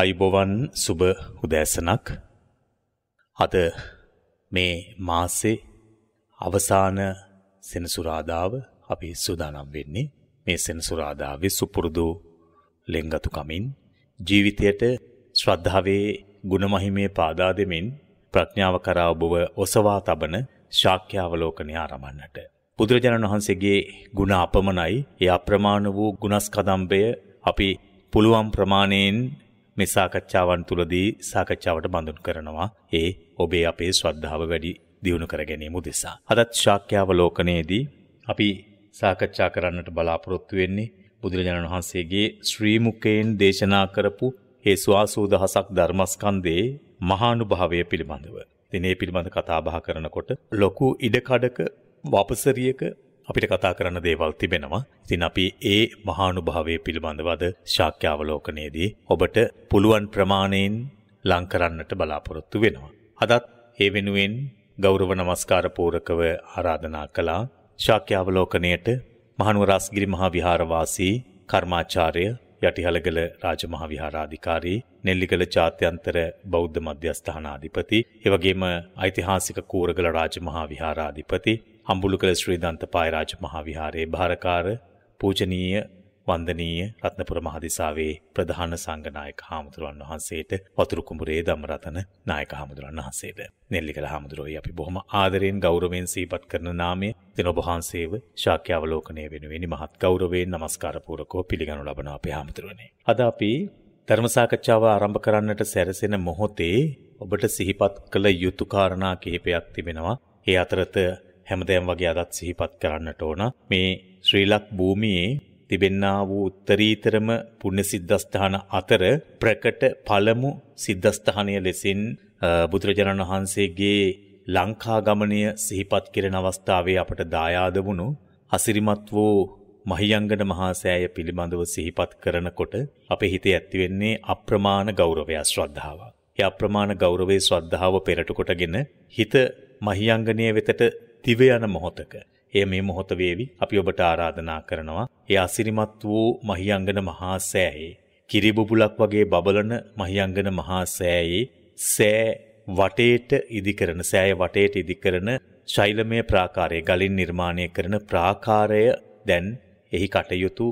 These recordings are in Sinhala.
අයිබොවන් සුබ උදෑසනක් අද මේ මාසේ අවසාන සෙනසුරාදාව අපි සූදානම් වෙන්නේ මේ සෙනසුරාදාවේ සුපුරුදු ලෙන්ගතු කමින් ජීවිතයට ශ්‍රද්ධාවේ ගුණමහිමේ පාදා දෙමින් ප්‍රඥාව කරා ඔබව ඔසවා තබන ශාක්‍යාවලෝකනය ආරමන්නට බුදුරජාණන් වහන්සේගේ ගුණ අපමණයි ඒ අප්‍රමාණ වූ ගුණස්කදම්බය අපි පුළුවන් ප්‍රමාණයෙන් මේ සාකච්ඡාවන් තුළදී සාකච්ඡාවට බඳුන් කරනවා ඒ ඔබේ අපේ ශ්‍රද්ධාව වැඩි දියුණු කර ගැනීම උදෙසා. අදත් ශාක්‍යාවලෝකනයේදී අපි සාකච්ඡා කරන්නට බලාපොරොත්තු වෙන්නේ බුදුරජාණන් වහන්සේගේ ශ්‍රී මුකයෙන් දේශනා කරපු ඒ සුවාසූදහසක් ධර්මස්කන්ධයේ මහානුභාවය පිළිබඳව. ඉතින් මේ පිළිබඳ කතා බහ කරනකොට ලොකු ඉඩකඩක වපසරියක අපිට කතා කරන්න දේවල් තිබෙනවා. ඉතින් අපි ඒ මහානුභාවය පිළිබඳවද ශාක්‍යාවලෝකනයේදී ඔබට පුළුවන් ප්‍රමාණයෙන් ලං කරන්නට බලාපොරොත්තු වෙනවා. අදත් ඒ වෙනුවෙන් ගෞරව නමස්කාර පූරකව ආරාධනා කළා ශාක්‍යාවලෝකණයට මහනුවර රාසගිරි මහා විහාරවාසී කර්මාචාර්ය යටිහළගල රාජමහා විහාරාධිකාරී නෙල්ලිගල ජාත්‍යන්තර බෞද්ධ මධ්‍යස්ථානාධිපති එවැගේම ඓතිහාසික කූරගල රාජමහා විහාරාධිපති අම්බුලුකර ශ්‍රී දන්ත පායරාජ මහා විහාරයේ භාරකාර පූජනීය වන්දනීය රත්නපුර මහදිසාවේ ප්‍රධාන සංඝනායක හාමුදුරන් වහන්සේට වතුරු කුඹුරේ ධම්මරතන නායක හාමුදුරන් වහන්සේට නෙල්ලිකල හාමුදුරුවෝයි අපි බොහොම ආදරයෙන් ගෞරවයෙන් සිහිපත් කරන නාමය දින ඔබ වහන්සේව ශාක්‍ය අවලෝකනය වෙනුවෙනි මහත් ගෞරවයෙන් নমස්කාර පූරකව පිළිගනු ලබන අපේ හාමුදුරනේ අද අපි ධර්ම සාකච්ඡාව ආරම්භ කරන්නට සැරසෙන මොහොතේ ඔබට සිහිපත් කළ යුතු කාරණා කිහිපයක් තිබෙනවා. ඒ අතරත හැමදේම වගේ අදත් සිහිපත් කරන්නට ඕන. මේ ශ්‍රීලක් භූමියේ තිබෙන්නා වූ උත්තරීතරම පුණ්‍ය සිද්ධස්ථාන අතර ප්‍රකට පළමු සිද්ධස්ථානය ලෙසින් බුදුරජාණන් වහන්සේගේ ලංකා ගමනය සිහිපත් කෙරෙන අවස්ථාවේ අපට දායාද වුණු අසිරිමත් වූ මහියංගන මහා සෑය පිළිබඳව සිහිපත් කරනකොට අපේ හිතේ ඇති වෙන්නේ අප්‍රමාණ ගෞරවය ශ්‍රද්ධාව. ඒ අප්‍රමාණ ගෞරවයේ ශ්‍රද්ධාව පෙරට කොටගෙන හිත මහියංගනීය වෙතට දිව යන මොහොතක. එය මේ මොහොත වේවි අපි ඔබට ආරාධනා කරනවා. ඒ අසිරිමත් වූ මහියංගන මහා සෑයේ කිරි බුබුලක් වගේ බබලන මහියංගන මහා සෑයේ සෑ වටේට ඉදිකරන සෑය වටේට ඉදිකරන ශෛලමය ප්‍රාකාරය ගලින් නිර්මාණය කරන ප්‍රාකාරය දැන් එහි කටයුතු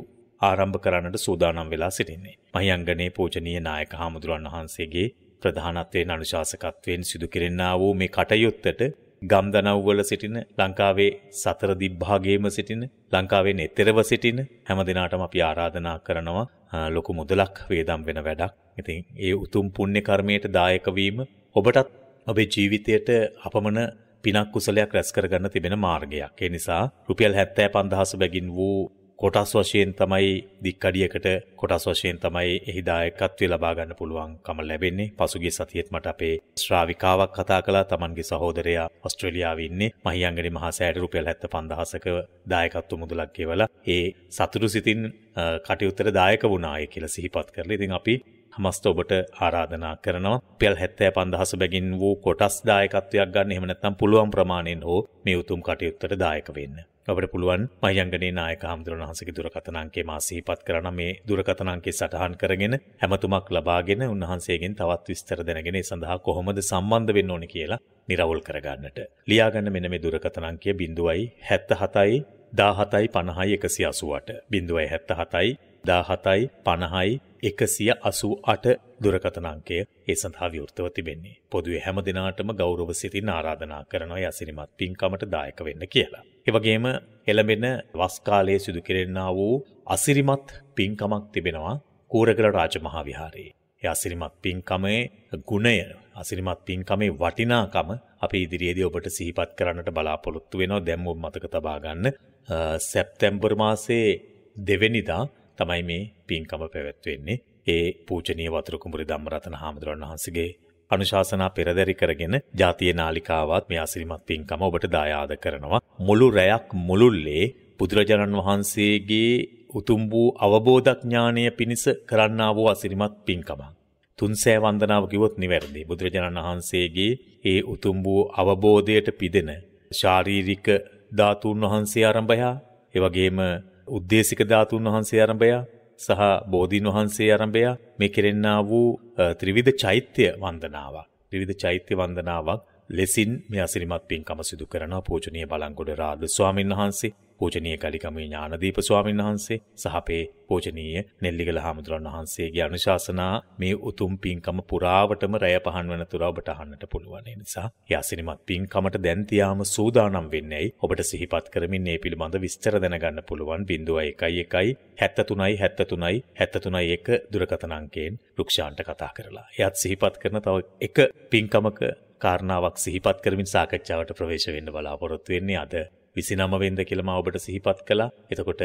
ආරම්භ කරන්නට සූදානම් වෙලා සිටින්නේ. මහියංගනේ පූජනීය නායක හාමුදුරන් වහන්සේගේ ප්‍රධානත්වයෙන් අනුශාසකත්වයෙන් සිදු කෙරෙන්නා වූ මේ කටයුත්තට ගම්දනව්වල සිටින ලංකාවේ සතර දිග්භාගයේම සිටින ලංකාවෙන් එතරව සිටින හැම දිනාටම අපි ආරාධනා කරනවා ලොකු මුදලක් වේදම් වෙන වැඩක්. ඉතින් ඒ උතුම් පුණ්‍ය කර්මයට දායක වීම ඔබටත් ඔබේ ජීවිතයට අපමණ පිනක් කුසලයක් රැස් කරගන්න තිබෙන මාර්ගයක්. ඒ නිසා රුපියල් 75000 බැගින් වූ කොටස් වශයෙන් තමයි දික්කඩියකට කොටස් වශයෙන් තමයි එහි දායකත්වය ලබා ගන්න පුළුවන්කම ලැබෙන්නේ. පසුගිය සතියේත් මට අපේ ශ්‍රාවිකාවක් කතා කළා තමන්ගේ සහෝදරයා ඔස්ට්‍රේලියාවේ ඉන්නේ. මහියංගනේ මහා සෑයට රුපියල් 75000ක දායකත්ව මුදලක් ගෙවලා ඒ සතුටු සිතින් කටයුත්තට දායක වුණාය කියලා සිහිපත් කරලා. ඉතින් අපි හමස්ත ඔබට ආරාධනා කරනවා පෙල් හැත්තෑ පන්දහස බැගින් වූ කොටස් දායකත්වයක් ගන්න එහෙම නැත්නම් පුළුවන් ප්‍රමාණයෙන් හෝ මේ උතුම් කටයුත්තට දායක වෙන්න. ඔබට පුළුවන් මයංගනේ නායක හාමුදුරන් වහන්සේගේ දුරකථන අංකය මා සිහිපත් කරන මේ දුරකථන අංකය සටහන් කරගෙන හැමතුමක් ලබාගෙන උන්වහන්සේගෙන් තවත් විස්තර දැනගෙන ඒ සඳහා කොහොමද සම්බන්ධ වෙන්න ඕනේ කියලා නිරවුල් කරගන්නට. ලියාගන්න මෙන්න මේ දුරකථන අංකය 077යි 1750 188 077යි 1750 එකසිය අසූ අට දුරකතනංකය ඒ සඳහා විවෘතව තිබෙන්නේ. පොදුවේ හැම දෙනාටම ගෞරව සිතින් ආරාධනා කරනවා යසිරිමත් පින්කමට දායක වෙන්න කියලා. එවගේම එළඹෙන වස් කාලයේ සිදු කෙරෙන්නා වූ අසිරිමත් පින්කමක් තිබෙනවා කූරගල රාජමහා විහාරයේ. ඒ අසිරිමත් පින්කමේ ගුණය, අසිරිමත් පින්කමේ වටිනාකම අපි ඉදිරියේදී ඔබට සිහිපත් කරන්නට බලාපොරොත්තු වෙනවා. දැන් මතක තබා ගන්න සැප්තැම්බර් මාසයේ දෙවැනිදා තමයි මේ පින්කම පැවැත්වෙන්නේ. ඒ පූජනීය වතුරු කුඹුරේ ධම්මරතන හාමුදුරන් වහන්සේගේ අනුශාසනා පෙරදරි කරගෙන ජාතිය නාලිකාවත් මේ අසිරිමත් පින්කම ඔබට දායාද කරනවා. මුළු රැයක් මුළුල්ලේ බුදුරජාණන් වහන්සේගේ උතුම් වූ අවබෝධඥානය පිණිස කරන්නා වූ අසිරිමත් පින්කමක්. තුන්සෑ වන්දනාව කිව්වොත් නිවැරදි. බුදුරජාණන් වහන්සේගේ ඒ උතුම් වූ අවබෝධයට පිදෙන ශාරීරික ධාතුන් වහන්සේ ආරම්භය, ඒ වගේම උද්දේශික ධාතුන් වහන්සේ ආරම්භය සහ බෝධීන් වහන්සේ ආරම්භය මේ කෙරෙන්නා වූ ත්‍රිවිධ චෛත්‍ය වන්දනාවක් ත්‍රිවිධ චෛත්‍ය වන්දනාවක් ලෙසින් මේ අසිරිමත් පින්කම සිදු කරනවා පූජනීය බලංගොඩ රාද ස්වාමීන් වහන්සේ, පූජනීය කලිකමේ ඥානදීප ස්වාමීන් වහන්සේ සහ අපේ පූජනීය නෙල්ලිගල හාමුදුරන් වහන්සේගේ අනුශාසනා මේ උතුම් පින්කම පුරාවටම රැය පහන් වෙන තුර ඔබට අහන්නට පුළුවන්. ඒ නිසා මේ අසිරිමත් පින්කමට දැන් තියාම සූදානම් වෙන්නේ ඔබට සිහිපත් කරමින් මේ පිළිබඳ විස්තර දැනගන්න පුළුවන් 0111 73 73 731 දුරකථන අංකයෙන් රුක්ෂාන්ට කතා කරලා. එයත් සිහිපත් කරන තව එක පින්කමක කාරණාවක් සිහිපත් කරමින් සාකච්ඡාවට ප්‍රවේශ වෙන්න බලාපොරොත්තු වෙන්නේ අද 29 වෙනිදා කියලා මම ඔබට සිහිපත් කළා. එතකොට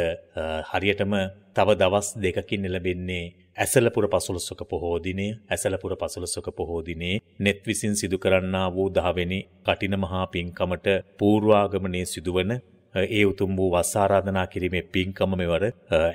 හරියටම තව දවස් දෙකකින් ලැබෙන්නේ ඇසලපුර පසළොස්වක පොහෝ දිනය. ඇසලපුර පසළොස්වක පොහෝ දිනේ net විසින් සිදු කරන්නා වූ 10 වෙනි කටින මහා පින්කමට පූර්වාගමනයේ සිදුවන ඒ උතුම් වූ වස් ආරාධනා කිරීමේ පින්කම මෙවර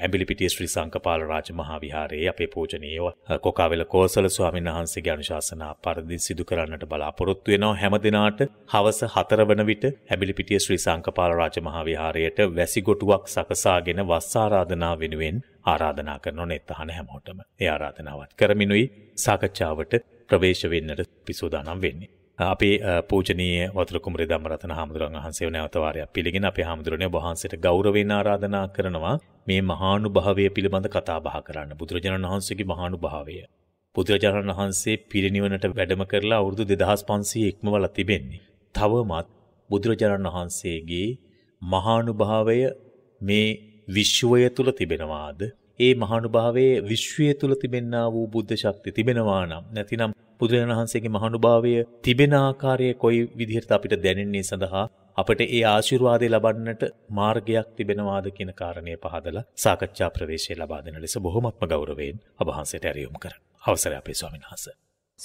ඇඹිලිපිටිය ශ්‍රී සංකපාල රාජ මහා විහාරයේ අපේ පූජනීයව කොකාවල කෝසල ස්වාමීන් වහන්සේගේ අනුශාසනා පරිදි සිදු කරන්නට බලාපොරොත්තු වෙනවා හැම දිනාට හවස 4 වන විට ඇඹිලිපිටිය ශ්‍රී සංකපාල රාජ මහා විහාරයට වැසිගොටුවක් සකසාගෙන වස් ආරාධනා වෙනුවෙන් ආරාධනා කරන නෙත්තහන හැමෝටම ඒ ආරාධනාවත් කරමිනුයි සාකච්ඡාවට ප්‍රවේශ වෙන්නට පිසෝදානම් වෙන්නේ අපේ පූජනීය වතුල කුමරේ ධම්මරතන හාමුදුරන් වහන්සේව නැවත වාරයක් පිළිගෙන අපේ හාමුදුරනේ ඔබ වහන්සේට ගෞරවයෙන් ආරාධනා කරනවා මේ මහානුභාවය පිළිබඳ කතා බහ කරන්න බුදුරජාණන් වහන්සේගේ මහානුභාවය. බුදුරජාණන් වහන්සේ පිරිනිවනට වැඩම කරලා අවුරුදු 2500 ඉක්මවලා තිබෙන්නේ. තවමත් බුදුරජාණන් වහන්සේගේ මහානුභාවය මේ විශ්වය තුල තිබෙනවාද? ඒ මහානුභාවයේ විශ්වය තුල තිබෙන්නා වූ බුද්ධ ශක්තිය තිබෙනවා නම් නැතිනම් බුදුරජාණන් වහන්සේගේ මහානුභාවය තිබෙන ආකාරය කොයි විදිහට අපිට දැනෙන්නේ සඳහා අපට ඒ ආශිර්වාදය ලබන්නට මාර්ගයක් තිබෙනවාද කියන කාරණය පහදලා සාකච්ඡා ප්‍රවේශය ලබා දෙන ලෙස බොහොමත්ම ගෞරවයෙන් අභහන්සේට ඇරියුම් කරන අවසරය අපේ ස්වාමීන් වහන්ස.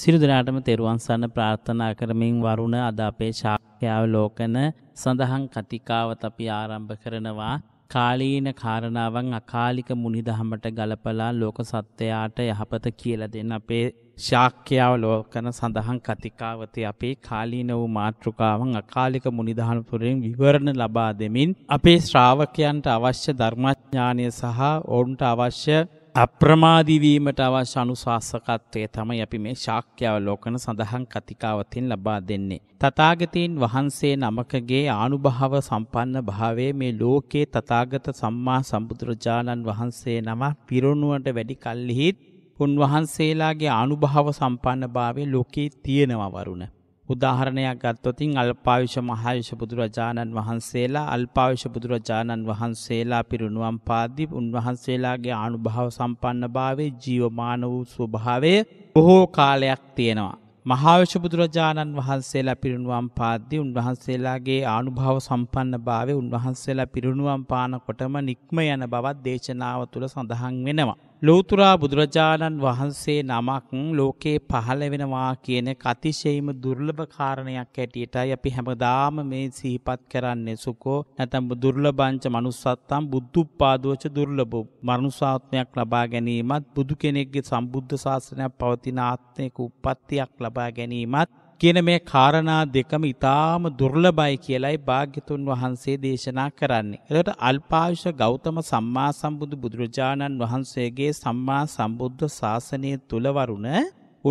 සිරුදනාටම තෙරුවන්සන්න ප්‍රාර්ථනා කරමින් වරුණ අද අපේ ශාක්‍යාව ලෝකන සඳහන් කතිකාවත් අපි ආරම්භ කරනවා කාලීන කාරණාවන් අකාලික මුනිදහමට ගලපලා ලෝක සත්වයාට යහපත කියල දෙන්න අපේ ශාක්‍යාව ලෝකන සඳහන් කතිකාවතේ අපේ කාලීන වූ මාතෘකාවන් අකාලික මුනිදහනපුරයෙන් විවරණ ලබා දෙමින් අපේ ශ්‍රාවකයන්ට අවශ්‍ය ධර්මඥානය සහ ඔවුන්ට අවශ්‍ය අප්‍රමාදිවීමට අවශ්‍ය අනුශාසකත්වය තමයි අපි මේ ශාක්‍යාව ලෝකන සඳහන් කතිකාවතින් ලබා දෙන්නේ. තථාගතයන් වහන්සේ නමකගේ ආනුභාව සම්පන්න භාවයේ මේ ලෝකේ තථාගත සම්මා සම්බුදුරජාණන් වහන්සේ නම පිරුණුවට වැඩි කල්හිත් උන්වහන්සේලාගේ අනුභව සම්පන්නභාවය ලෝකේ තියෙනවා වරුණ. උදාහරණයක් ගත්තොතින් අල්පාවිෂ මහාවිෂ බුදුරජාණන් වහන්සේලා අල්පාවිෂ බුදුරජාණන් වහන්සේලා පිරුණුවම් පාද්දි උන්වහන්සේලාගේ අනුභව සම්පන්නභාවේ ජීවමාන වූ ස්වභාවය බොහෝ කාලයක් තියෙනවා. මහාවිෂ බුදුරජාණන් වහන්සේලා පිරුණුවම් පාද්දි උන්වහන්සේලාගේ ආනුභාව සම්පන්න භාවය උන්වහන්සේලා පිරුණුවම් පානකොටම නික්ම යන බවත් දේශනාව තුළ සඳහන් වෙනවා. ලෝතුරා බුදුරජාණන් වහන්සේ නමක් ලෝකේ පහළ වෙනවා කියන කතිශයම දුර්ලභ කාරණයක් ඇටියටයි අපි හැමදාම මේ සිහිපත් කරන්නේ සුකෝ නැතම් දුර්ලභංච මනුස්සත්තම් බුද්ධුප්පාදෝච දුර්ලභෝ මනුසාත්මයක් ලබා ගැනීමත් බුදු කෙනෙක්ගේ සම්බුද්ධ ශාසනයක් පවතින ආත්මයක උප්පත්තියක් ලබා ගැනීමත් කියන මේ කාරණා දෙකම ඊටාම දුර්ලභයි කියලයි භාග්‍යතුන් වහන්සේ දේශනා කරන්නේ. එතකොට අල්පායුෂ ගෞතම සම්මා සම්බුදු බුදුරජාණන් වහන්සේගේ සම්මා සම්බුද්ධ ශාසනය තුල වරුණ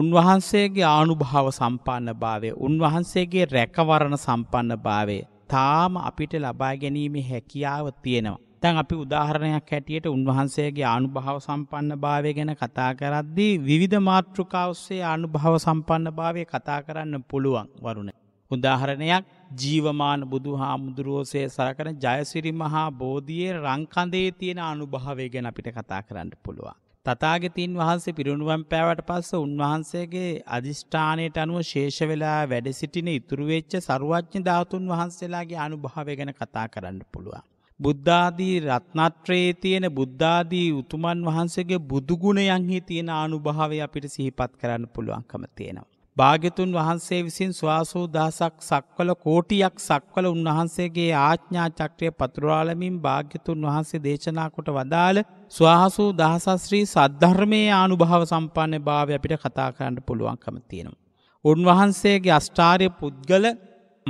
උන්වහන්සේගේ ආනුභාව සම්පන්නභාවය, උන්වහන්සේගේ රැකවරණ සම්පන්නභාවය තාම අපිට ලබා ගැනීමේ හැකියාව තියෙනවා. දැන් අපි උදාහරණයක් හැටියට උන්වහන්සේගේ ආනුභාව සම්පන්න භාවය ගැන කතා කරද්දී විවිධ මාතෘකා ඔස්සේ ආනුභාව සම්පන්න භාවය කතා කරන්න පුළුවන් වරුණ. උදාහරණයක් ජීවමාන බුදුහාමුදුරුවෝසේ සලකන ජයසිරි මහා බෝධියේ රංකඳේ තියෙන අනුභවය ගැන අපිට කතා කරන්න පුළුවන්. තථාගතයන් වහන්සේ පිරිනුවම් පෑවට පස්ස උන්වහන්සේගේ අදිෂ්ඨානයට අනුව ශේෂ වෙලා වැඩ සිටින ඉතුරු වෙච්ච ਸਰුවඥ ධාතුන් වහන්සේලාගේ අනුභවය ගැන කතා කරන්න පුළුවන්. බුද්ධාදී රත්නත්‍රයේ තියෙන බුද්ධාදී උතුමන් වහන්සේගේ බුදුගුණයන්හි තියෙන ආනුභාවය අපිට සිහිපත් කරන්න පුළුවන්කම තියෙනවා. භාග්‍යතුන් වහන්සේ විසින් ස්වාසූ දහසක් සක්වල කෝටියක් සක්වල උන්වහන්සේගේ ආඥා චක්‍රය පතුරාලමින් භාග්‍යතුන් වහන්සේ දේශනා කොට වදාළ ස්වාහසූ දහසස්ශ්‍රී සද්ධර්මයේ ආනුභාව සම්පන්න භාව අපිට කතා කරන්න පුළුවන්කම තියෙනවා. උන්වහන්සේගේ අෂ්ඨාරය පුද්ගල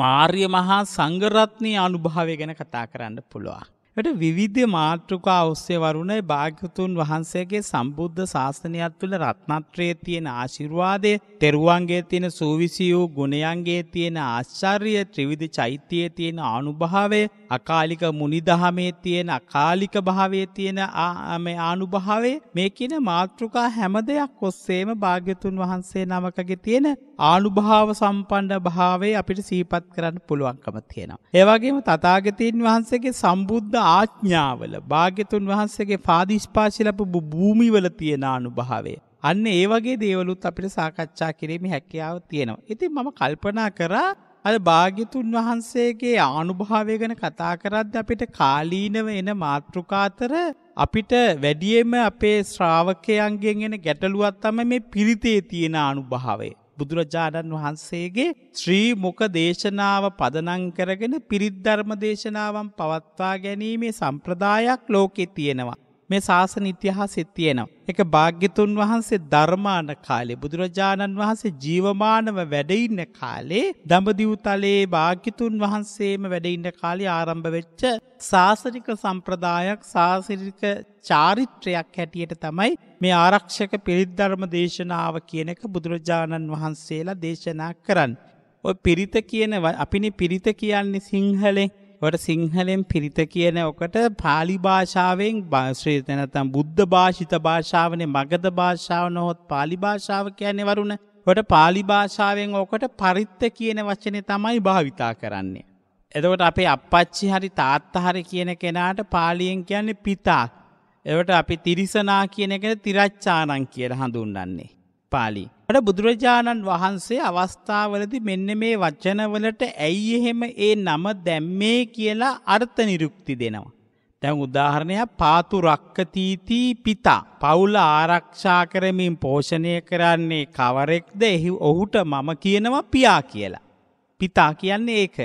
මාර්ය මහා සංගරත්නය අනුභාවය ගැන කතා කරන්න පුළුවන්. ට විවිධ මාතෘකා ඔස්සේ වරුණයි භාග්‍යතුන් වහන්සේගේ සම්බුද්ධ ශාස්තනයක් තුළ රත්නත්‍රයේ තියෙන ආශිර්වාදය තෙරුවන්ගේ තියෙන සූවිසියූ ගුණයන්ගේ තියෙන ආශ්චර්ය ත්‍රිවිධ චෛත්‍යයේ තියෙන ආනුභාවය අකාලික මුනිදහමේ තියෙන අකාලික භාවය තියෙන ආනුභාවේ මේ කියන මාතෘකා හැම දෙයක් ඔස්සේම භාග්‍යතුන් වහන්සේ නමකගේ තියෙන ආනුභාව සම්පන්න භාවය අපිට සීපත් කරන්න පුළුවන්කම තියෙනවා. ඒවගේම තතාගතීන් වහන්සේගේ සම්බුද්ධ ආඥාවල භාග්‍යතුන් වහන්සේගේ පාදිස්පාශිලපු භූමිවල තියෙන ආනුභාවේ. අන්න ඒ වගේ දේවලුත් අපිට සාකච්ඡා කිරීම හැකියාව තියෙනවා. ඉතින් මම කල්පනා කරා අද භාගිතුන් වහන්සේගේ ආනුභාවය ගැන කතා කරද්ද අපිට කාලීනව එන මාතෘකාතර අපිට වැඩියෙන්ම අපේ ශ්‍රාවකයන්ගෙන් එන ගැටලුවත් තම මේ පිරිතේ තියෙන අනුභාවය. බුදුරජාණන් වහන්සේගේ ශ්‍රී මොක දේශනාව පදනං කරගෙන පිරිත් ධර්ම දේශනාවන් පවත්වා ගැනීමේ සම්ප්‍රදායක් ලෝකෙ තියෙනවා. මේ ශාසන ඉතිහාසෙත් තියෙනවා. එක භාග්‍යතුන් වහන්සේ ධර්මාන කාලේ බුදුරජාණන් වහන්සේ ජීවමානව වැඩඉන්න කාලේ දඹදිව්තලයේ භාග්‍යතුන් වහන්සේම වැඩඉන්න කාලේ ආරම්භ වෙච්ච ශාසනික සම්ප්‍රදායක් ශාසනික චාරිත්‍රයක් හැටියට තමයි මේ ආරක්ෂක පිරිත්ධර්ම දේශනාව කියන එක බුදුරජාණන් වහන්සේලා දේශනා කරන්න. ඔය පිරිත කියන අපිනි පිරිත කියන්නේ සිංහලෙන් වට සිංහලෙන් පිරිත කියන ඔකට පාලි භාෂාවෙන් භාශ්‍රීත නැත්නම් බුද්ධ භාෂිත භාෂාවනේ මගධ භාෂාව නොහොත් පාලි භාෂාව කියන්නේ වරුණ. වට පාලි භාෂාවෙන් ඔකට පරිත්ත කියන වචනේ තමයි භාවිතා කරන්නේ. එතකොට අපේ අපච්චි හරි තාත්තා හරි කියන කෙනාට පාලියෙන් කියන්නේ පිතා. එවට අපි තිරිසනා කියන එක තිරච්චානං කියලා හඳුන්වන්නේ. පාලි. අට බුදුරජාණන් වහන්සේ අවස්ථාවලදි මෙන්න මේ වචනවලට ඇයි එහෙම ඒ නම දැම්මේ කියලා අර්ථ නිරුක්ති දෙනවා. දැන් උදාහරණයක් පාතු රක්කතීතී පිතා පවුල ආරක්ෂා කරමින් පෝෂණය කරන්නේ කවරෙක්ද එහි ඔහුට මම කියනවා පියා කියලා. පිතා කියන්නේ ඒක.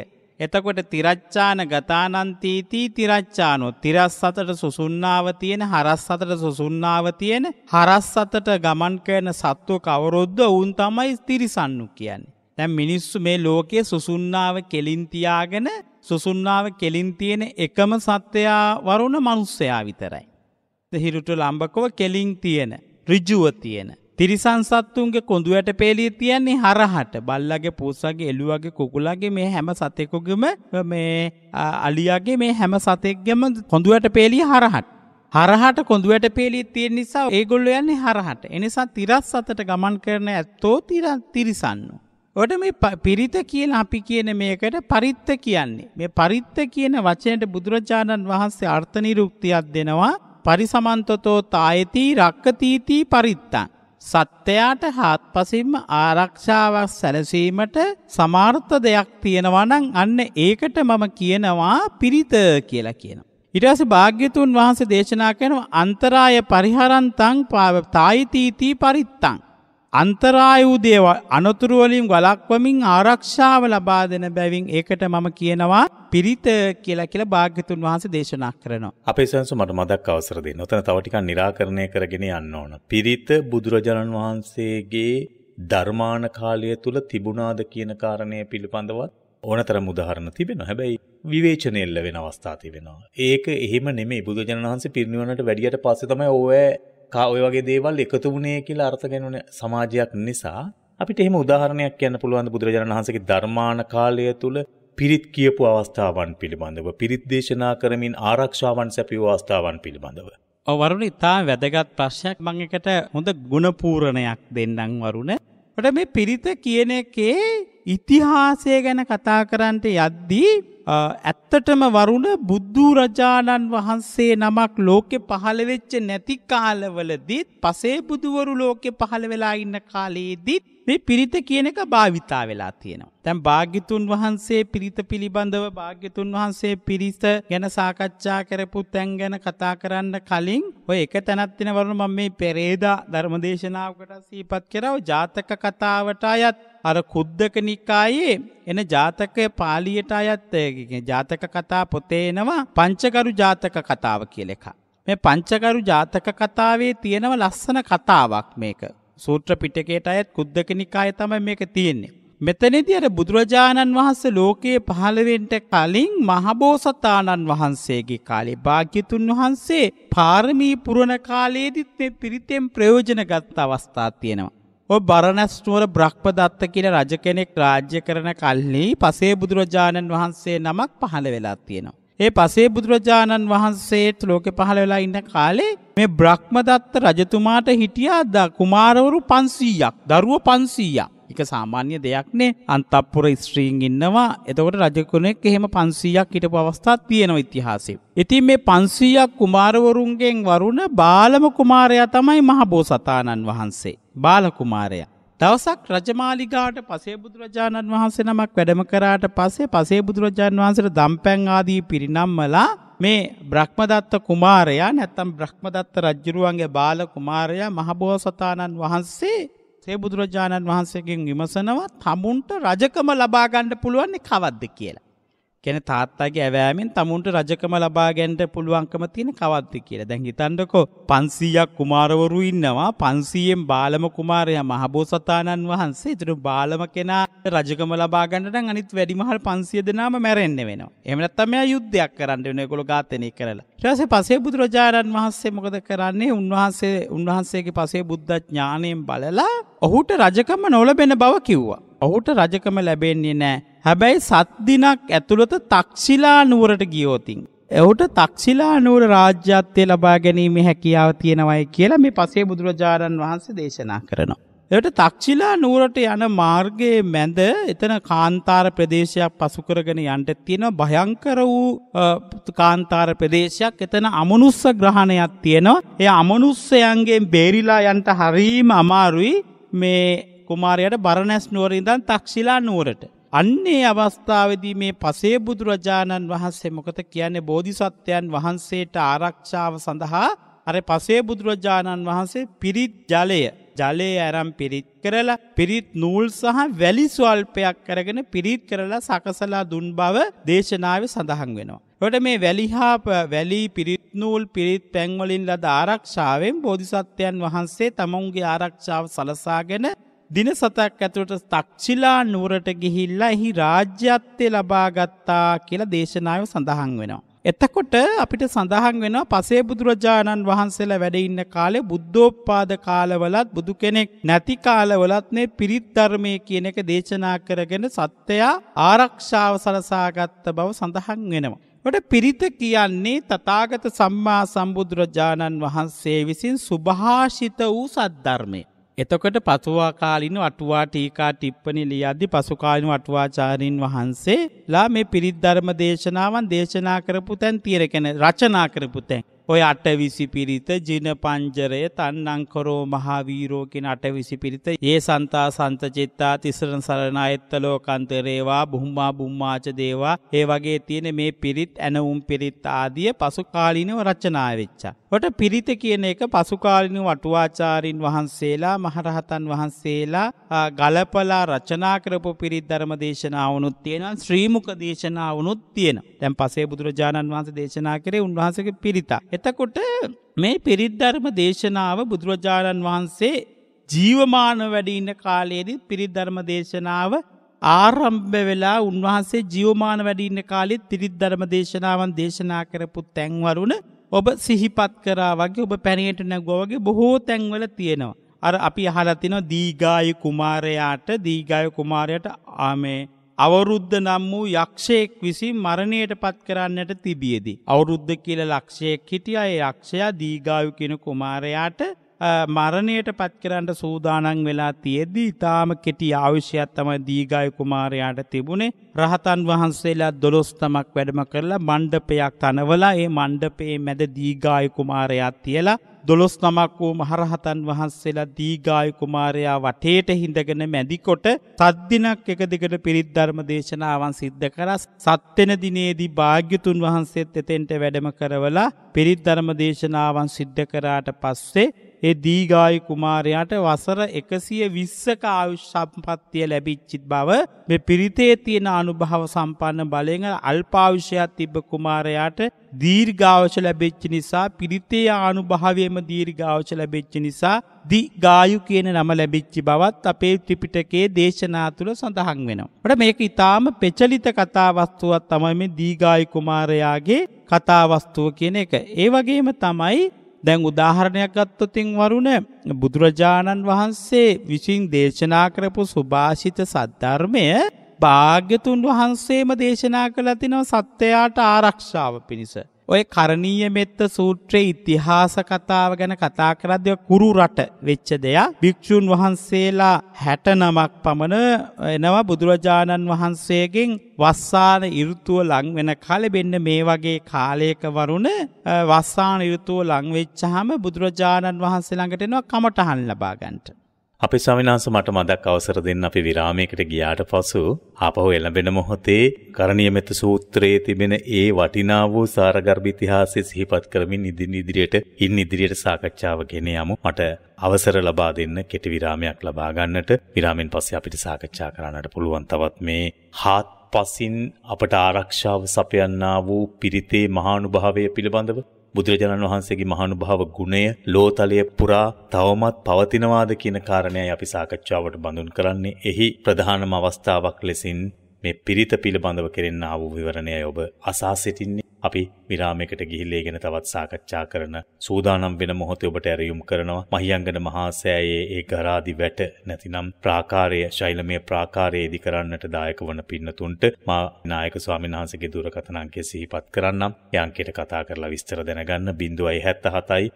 එතකොට තිරච්චාන ගතානන්තීතී තිරච්චානෝ තිරස් සතට සුසුන්නාව තියෙන හරස් සතට සුසුන්නාව තියෙන හරස් සතට ගමන් කරන සත්ව කවරොද්ද ඔවුන් තමයි තිරිසන්නු කියන්නේ. දැන් මිනිස්සු මේ ලෝකයේ සුසුන්නාව කෙලින් තියාගෙන සුසුන්නාව කෙලින් තියෙන එකම සත්වයා වරුණ මනුස්සයා විතරයි. හිරුට ලම්බකව කෙලින් තියෙන ඍජුව තියෙන තිරිසන් සත්තුන්ගේ කොඳු ඇට පේලිය තියන්නේ හරහට බල්ලගේ පූසගේ එළුවගේ කුකුලගේ මේ හැම සතෙකුගම මේ අලියගේ මේ හැම සතෙක්ගම කොඳු ඇට පේලිය හරහට හරහට කොඳුවැට පේලිත් තියෙන නිසා ඒගොල්ලො යන්නේ හරහට. එනිසා තිරස් සතට ගමන් කරන ඇත්තෝ තිරිසන්නු. ඔට මේ පිරිත කියන අපි කියන මේකට පරිත්ත කියන්නේ. මේ පරිත්ත කියන වචනයට බුදුරජාණන් වහන්සේ අර්ථනිරුක්තියක් දෙනවා පරිසමන්තතෝ තායති රක්කතීතිී පරිත්තන්. සත්‍යයාට හාත්පසින්ම ආරක්ෂාවක් සැලසීමට සමාර්ථ දෙයක් තියෙනවනං අන්න ඒකට මම කියනවා පිරිත කියලා කියන. ඉටස භාග්‍යතුන් වහන්සේ දේශනා කෙනව අන්තරාය පරිහරන්තං පාව තායිතීතී පරිත්තං. අන්තරායු දේව අනතුරු වලින් වළක්වමින් ආරක්ෂාව ලබා දෙන බැවින් ඒකට මම කියනවා පිරිත කියලා කියලා භාග්‍යතුන් වහන්සේ දේශනා කරනවා. අපේ සංසු මට මතක් අවසර දෙන්න. ඔතන තව ටිකක් निराකරණය කරගෙන යන්න ඕන. පිරිත බුදුරජාණන් වහන්සේගේ ධර්මාන කාලය තුල තිබුණාද කියන කාරණය පිළිබඳවත් ඕනතරම් උදාහරණ තිබෙනවා. හැබැයි විවේචනය එල්ල වෙන අවස්ථා තිබෙනවා. ඒක එහෙම නෙමෙයි බුදුරජාණන් වහන්සේ පිරිනිවනට වැඩියට පස්සේ තමයි ඕවෑ කා ඔය වගේ දේවල් එකතු වුණේ කියලා අර්ථ ගැනුණ සමාජයක් නිසා අපිට එහෙම උදාහරණයක් කියන්න පුළුවන් බුදුරජාණන් වහන්සේගේ ධර්මාන කාලය තුල පිරිත් කියපු අවස්ථාවන් පිළිබඳව පිරිත් දේශනා කරමින් ආරක්ෂාවන් සැපියූ අවස්ථාවන් පිළිබඳව වරුණ ඉතා වැදගත් ප්‍රශ්යක් මං එකට හොඳ ගුණපූරණයක් දෙන්නම් වරුණ ට මේ පිරිත කියන එකේ ඉතිහාසය ගැන කතා කරන්නට යද්දී ඇත්තටම වරුණ බුද්ධූරජාණන් වහන්සේ නමක් ලෝකෙ පහළ වෙච්ච නැති කාලවලදීත් පසේ බුදුවරු ලෝකෙ පහළ වෙලා ඉන්න කාලයේදීත් මේ පිරිත කියන එක භාවිතා වෙලා තියෙනවා. දැන් භාග්‍යතුන් වහන්සේ පිරිත පිළිබඳව භාග්‍යතුන් වහන්සේ පිරිත ගැන සාකච්ඡා කරපු තැන් ගැන කතා කරන්න කලින් ඔය එක තැනක් තියෙන වරුණ මම මේ පෙරේදා ධර්මදේශනාවකට සීපත් කරව ජාතක කතාවට අයත් අර කුද්දක නිකායේ එන ජාතකය පාලියට අයත් ජාතක කතා පොතේ එනවා පංචකරු ජාතක කතාව කියල එක. මේ පංචකරු ජාතක කතාවේ තියෙනව ලස්සන කතාවක් මේක. සූත්‍ර පිටකේට අයත් කුද්දක නිකාය තමයි මේක තියෙන්නේ. මෙතනදී අර බුදුරජාණන් වහන්සේ ලෝකයේ පහළවෙන්ට කලින් මහබෝසතාණන් වහන්සේගේ කාලේ භාග්‍යතුන් වහන්සේ පාරමී පුරණ කාලයේදීත් මේ පිරිතෙන් ප්‍රයෝජන ගත්ත අවස්ථා තියෙනවා. ඔය බරණැස් නුවර බ්‍රහ්මදත්ත කියන රජ කෙනෙක් රාජ්‍ය කරන කල්හි පසේ බුදුරජාණන් වහන්සේ නමක් පහළ වෙලා තියෙනවා. ඒ පසේ බුදුරජාණන් වහන්සේත් ලෝකෙ පහළ වෙලා ඉන්න කාලේ මේ බ්‍රහ්මදත්ත රජතුමාට හිටියාද කුමාරවරු පන්සීයක් දරුව පන්සීයක්. එක සාමාන්‍ය දෙයක්නේ අන්තපපුර ස්ත්‍රීන් ඉන්නවා එතකොට රජකුණෙක් එහෙම පන්සීයක් හිටපු අවස්ථාත් තියෙනව ඉතිහාසේ. ඉතින් මේ පන්සීයක් කුමාරවරුන්ගෙන් වරුණ බාලම කුමාරයා තමයි මහබෝසතාණන් වහන්සේ. බාලකුමාරයා. දවසක් රජමාලිගාට පසේ බුදුරජාණන් වහන්සේ නමක් වැඩම කරාට පස්සේ පසේ බුදුරජාණන් වහන්සේට දම්පැන් ආදී පිරිනම්මලා මේ බ්‍රහ්මදත්ත කුමාරයා නැත්තම් බ්‍රහ්මදත්ත රජුරුවන්ගේ බාල කුමාරයා මහබෝසතාණන් වහන්සේ සේ බුදුරජාණන් වහන්සේගෙන් විමසනවා තමුන්ට රජකම ලබා ගන්න පුළුවන් කවද්ද කියලා. කියන්නේ තාත්තාගේ ඇවෑමෙන් තමුන්ට රජකම ලබා ගන්නට පුළුවන්කම තියෙන කවද්ද කියලා. දැන් හිතන්නකෝ 500ක් කුමාරවරු ඉන්නවා. 500න් බාලම කුමාරයා මහබෝසතාණන් වහන්සේ. ඒතර බාලම කෙනා රජකම ලබා ගන්නට නම් අනිත් වැඩිමහල් 500 දෙනාම මැරෙන්න වෙනවා. එහෙම නැත්නම් මෙයා යුද්ධයක් කරන්න වෙනවා ඒගොල්ලෝ ඝාතනය කරලා. ඊට පස්සේ පසේ බුදුරජාණන් වහන්සේ මොකද කරන්නේ? උන්වහන්සේ උන්වහන්සේගේ පසේ බුද්ධ ඥාණයෙන් බලලා ඔහුට රජකම නොලැබෙන බව කිව්වා. ඔහුට රජකම ලැබෙන්නේ නැහැ. හැබැයි සත් දිනක් ඇතුළත තක්ෂිලා නුවරට ගියෝතින් එහුට තක්ෂිලා නූර රාජ්‍යත්වය ලබා ගැනීම හැකියාව තියෙනවයි කියලා මේ පසේ බුදුරජාණන් වහන්සේ දේශනා කරනවා. එට තක්ෂිලා නූරට යන මාර්ගයේ මැද එතන කාන්තාර ප්‍රදේශයක් පසුකරගෙන යන්ට තියෙන භයංකර වූ කාන්තාර ප්‍රදේශයක් එතන අමනුස්ස ග්‍රහණයක් තියෙනවා. එය අමනුස්සයන්ගේ බේරිලා යන්ට හරීම අමාරුයි මේ කුමාරයට බරණැස් නුවරින්දන් තක්ෂිලා නූරට. අන්නේ අවස්ථාවදී මේ පසේ බුදුරජාණන් වහන්සේ මොකත කියන්නේ බෝධිසත්වයන් වහන්සේට ආරක්ෂාව සඳහා අර පසේ බුදුරජාණන් වහන්සේ පිරිත් ජලය ජලය ඇරම් පිරිත් කරලා පිරිත් නූල් සහ වැලි ස්වල්පයක් කරගෙන පිරිත් කරලා සකසලා දුන් බව දේශනාව සඳහන් වෙනවා. ට මේ වැලිහා වැලී පිරිත් නූල් පිරිත් පැංවලින් ලද ආරක්ෂාවෙන් බෝධිසත්වයන් වහන්සේ තමුන්ගේ ආරක්ෂාව සලසාගෙන දින සතක් ඇතුළට තක්ෂිලා නුවරට ගිහිල්ලා එහි රාජ්‍යත්වය ලබාගත්තා කියලා දේශනාව සඳහන් වෙනවා. එතකොට අපිට සඳහන් වෙනවා පසේ බුදුරජාණන් වහන්සේලා වැඩ ඉන්න කාලේ බුද්ධෝත්පාද කාලවලත් බුදු කෙනෙක් නැති කාලවලත් මේ පිරිත් ධර්මයේ කියන එක දේශනා කරගෙන සත්‍යය ආරක්ෂාව සලසාගත් බව සඳහන් වෙනවා. වට පිරිත කියන්නේ තථාගත සම්මා සම්බුදුරජාණන් වහන්සේ විසින් සුභාෂිත වූ සද්ධර්මය. එතකොට පසුවා කාලින වටුවා ටීකා ටිප්පනි ලියද්දි පසු කාලින වටුවාචාරින් වහන්සේලා මේ පිරිත් ධර්ම දේශනාවන් දේශනා කරපු තැන් තිරකෙන රචනා කරපු තැන් ඔය අටවිසි පිරිත ජින පංජරය තන්නංකරෝ මහාවීරෝකෙන අටවිසි පිරිත ඒ සන්තා සන්තචිත්තා තිසරණ සරණයත්තලෝ කන්තරේවා බුහම්මා බුම්මාච දේවා ඒ වගේ තියෙන මේ පිරිත් ඇනවුම් පිරිත් ආදිය පසුකාලීනව රචනාවෙච්චා. ොට පිරිත කියන එක පසුකාලිනු වටුවාචාරින් වහන්සේලා මහරහතන් වහන්සේලා ගලපලා රචනා කරපු පිරිත් ධර්ම දේශනාවනුත් තියෙන ශ්‍රීමුක දේශනාවනුත් තියෙන. තැන් පසේ බුදුරජාණන් වහන්ස දේශනා කරේ උන්වහසක පිරිතා. එතකොට මේ පිරිද්ධර්ම දේශනාව බුදුරජාණන් වහන්සේ ජීවමාන වැඩඉන්න කාලයේදී පිරිද්ධර්ම දේශනාව ආරම්භ වෙලා උන්වහන්සේ ජීවමාන වැඩින්න කාලෙත් පිරිද්ධර්ම දේශනාවන් දේශනා කරපු තැන්වරුණ ඔබ සිහිපත් කරා වගේ ඔබ පැනයට නැගෝවගේ බොහෝ තැන්වල තියෙනවා. අර අපි අහලතින දීගාය කුමාරයාට දීගාය කුමාරයට ආමේ අවරුද්ධ නම් වූ යක්ෂයෙක් විසින් මරණයට පත් කරන්නට තිබියදී. අවුරුද්ධ කියල ලක්ෂයෙක් හිටිය අය යක්ෂයා දීගායු කෙන කුමාරයාට මරණයට පත් කරන්නට සූදානන් වෙලා තියෙද්දී ඉතාම කෙටි ආවිශ්‍යයක් තම දීගායු කුමාරයාට තිබුණේ රහතන් වහන්සේලා දොළොස්තමක් වැඩම කරලා මණ්ඩපයක් තනවලා ඒ මණ්ඩපයේ මැද දීගාය කුමාරයක් තියලා දොළොස් නමක් වූ මහරහතන් වහන්සේලා දීගාය කුමාරයා වටේට හිඳගෙන මැදිකොට සද්දිනක් එක දෙකට පිරිත් ධර්ම දේශනාවන් සිද්ධ කර සත්වෙන දිනේදී භාග්‍යතුන් වහන්සේත් එතෙන්ට වැඩම කරවලා පිරිත් ධර්ම දේශනාවන් සිද්ධ කරාට පස්සේ ඒ දීගාය කුමාරයාට වසර එකසිය විස්සක ආයුෂ් සම්පත්තිය ලැබිච්චිත් බව මෙ පිරිතේ තියෙන ධර්මානුභාව සම්පන්න බලයෙන් අල්පාවිෂයක් තිබ්බ කුමාරයාට දීර්ඝාවච ලැබෙච්ච නිසා පිරිතේ ආනුභාවයම දීර්ඝාවච ලැබෙච්ච නිසා දිගායු කියන නම ලැබිච්චි බවත් අපේ ත්‍රිපිටකයේ දේශනා තුළ සඳහන් වෙනවා. වට මේක ඊටාම පෙචලිත කතාවස්තුවක් තමයි මේ දීගායු කුමාරයාගේ කතාවස්තුව කියන එක. ඒ වගේම තමයි දැන් උදාහරණයක් ගත්තොතින් වරුණ බුදුරජාණන් වහන්සේ විසින් දේශනා කරපු සුභාෂිත සද්ධර්මය භාග්‍යතුන් වහන්සේම දේශනා කළ තිනව සත්‍යයාට ආරක්ෂාව පිණිස. ඔය කරණීය මෙත්ත සූත්‍රයේ ඉතිහාස කතාව ගැන කතා කරද්දී කුරු රට වෙච්ච දෙයක් භික්ෂුන් වහන්සේලා 69ක් පමණ එනවා බුදුරජාණන් වහන්සේගෙන් වස්සාන ඍතුව ලං වෙන කාලෙ වෙන්න මේ වගේ කාලයක වරුණ වස්සාන ඍතුව ලං වෙච්චාම බුදුරජාණන් වහන්සේ ළඟට එනවා කමඨහන් ලබා ගන්නට අපි ස්වාමිනාස මට මදක් අවසර දෙන්න අපි විරාමයකට ගියාට පසු ආපහු එළඹෙන මොහොතේ කරණීය මෙත් සූත්‍රයේ තිබෙන ඒ වටිනා වූ සාරගර්භ ඉතිහාසය සිහිපත් කරමින් ඉදින් ඉදිරියට ඉන් ඉදිරියට සාකච්ඡාව ගෙන යමු මට අවසර ලබා දෙන්න කෙටි විරාමයක් ලබා ගන්නට විරාමෙන් පස්සේ අපිට සාකච්ඡා කරන්නට පුළුවන් තවත් මේ හාත් පසින් අපට ආරක්ෂාව සපයන්නා වූ පිරිතේ මහානුභාවය පිළිබඳව බුදුරජාණන් වහන්සේගේ මහානුභාව ගුණය ලෝතලය පුරා තවමත් පවතිනවාද කියන කාරණයයි අපි සාකච්ඡාවට බඳුන් කරන්නේ. එහි ප්‍රධානම අවස්ථාවක් ලෙසින් මේ පිරිත පිළිබඳව කෙරෙන්න ආ වූ විවරණය ඔබ අසා සිටින්නේ අපි විරාමයකට ගිහිල්ලා ගැන තවත් සාකච්ඡා කරන සූදානම් වෙන මොහොතේ ඔබට ඇරයුම් කරනවා මහියංගන මහා සෑයේ ඒ ගරාදි වැට නැතිනම් ප්‍රාකාරය ශෛලමය ප්‍රාකාරයේදී කරන්නට දායක වන පින්නතුන්ට මා නායක ස්වාමීන් වහන්සේගේ දුරකථන අංකය සිහිපත් කරන්නම්. ඒ අංකයට කතා කරලා විස්තර දැනගන්න 077යි 17යි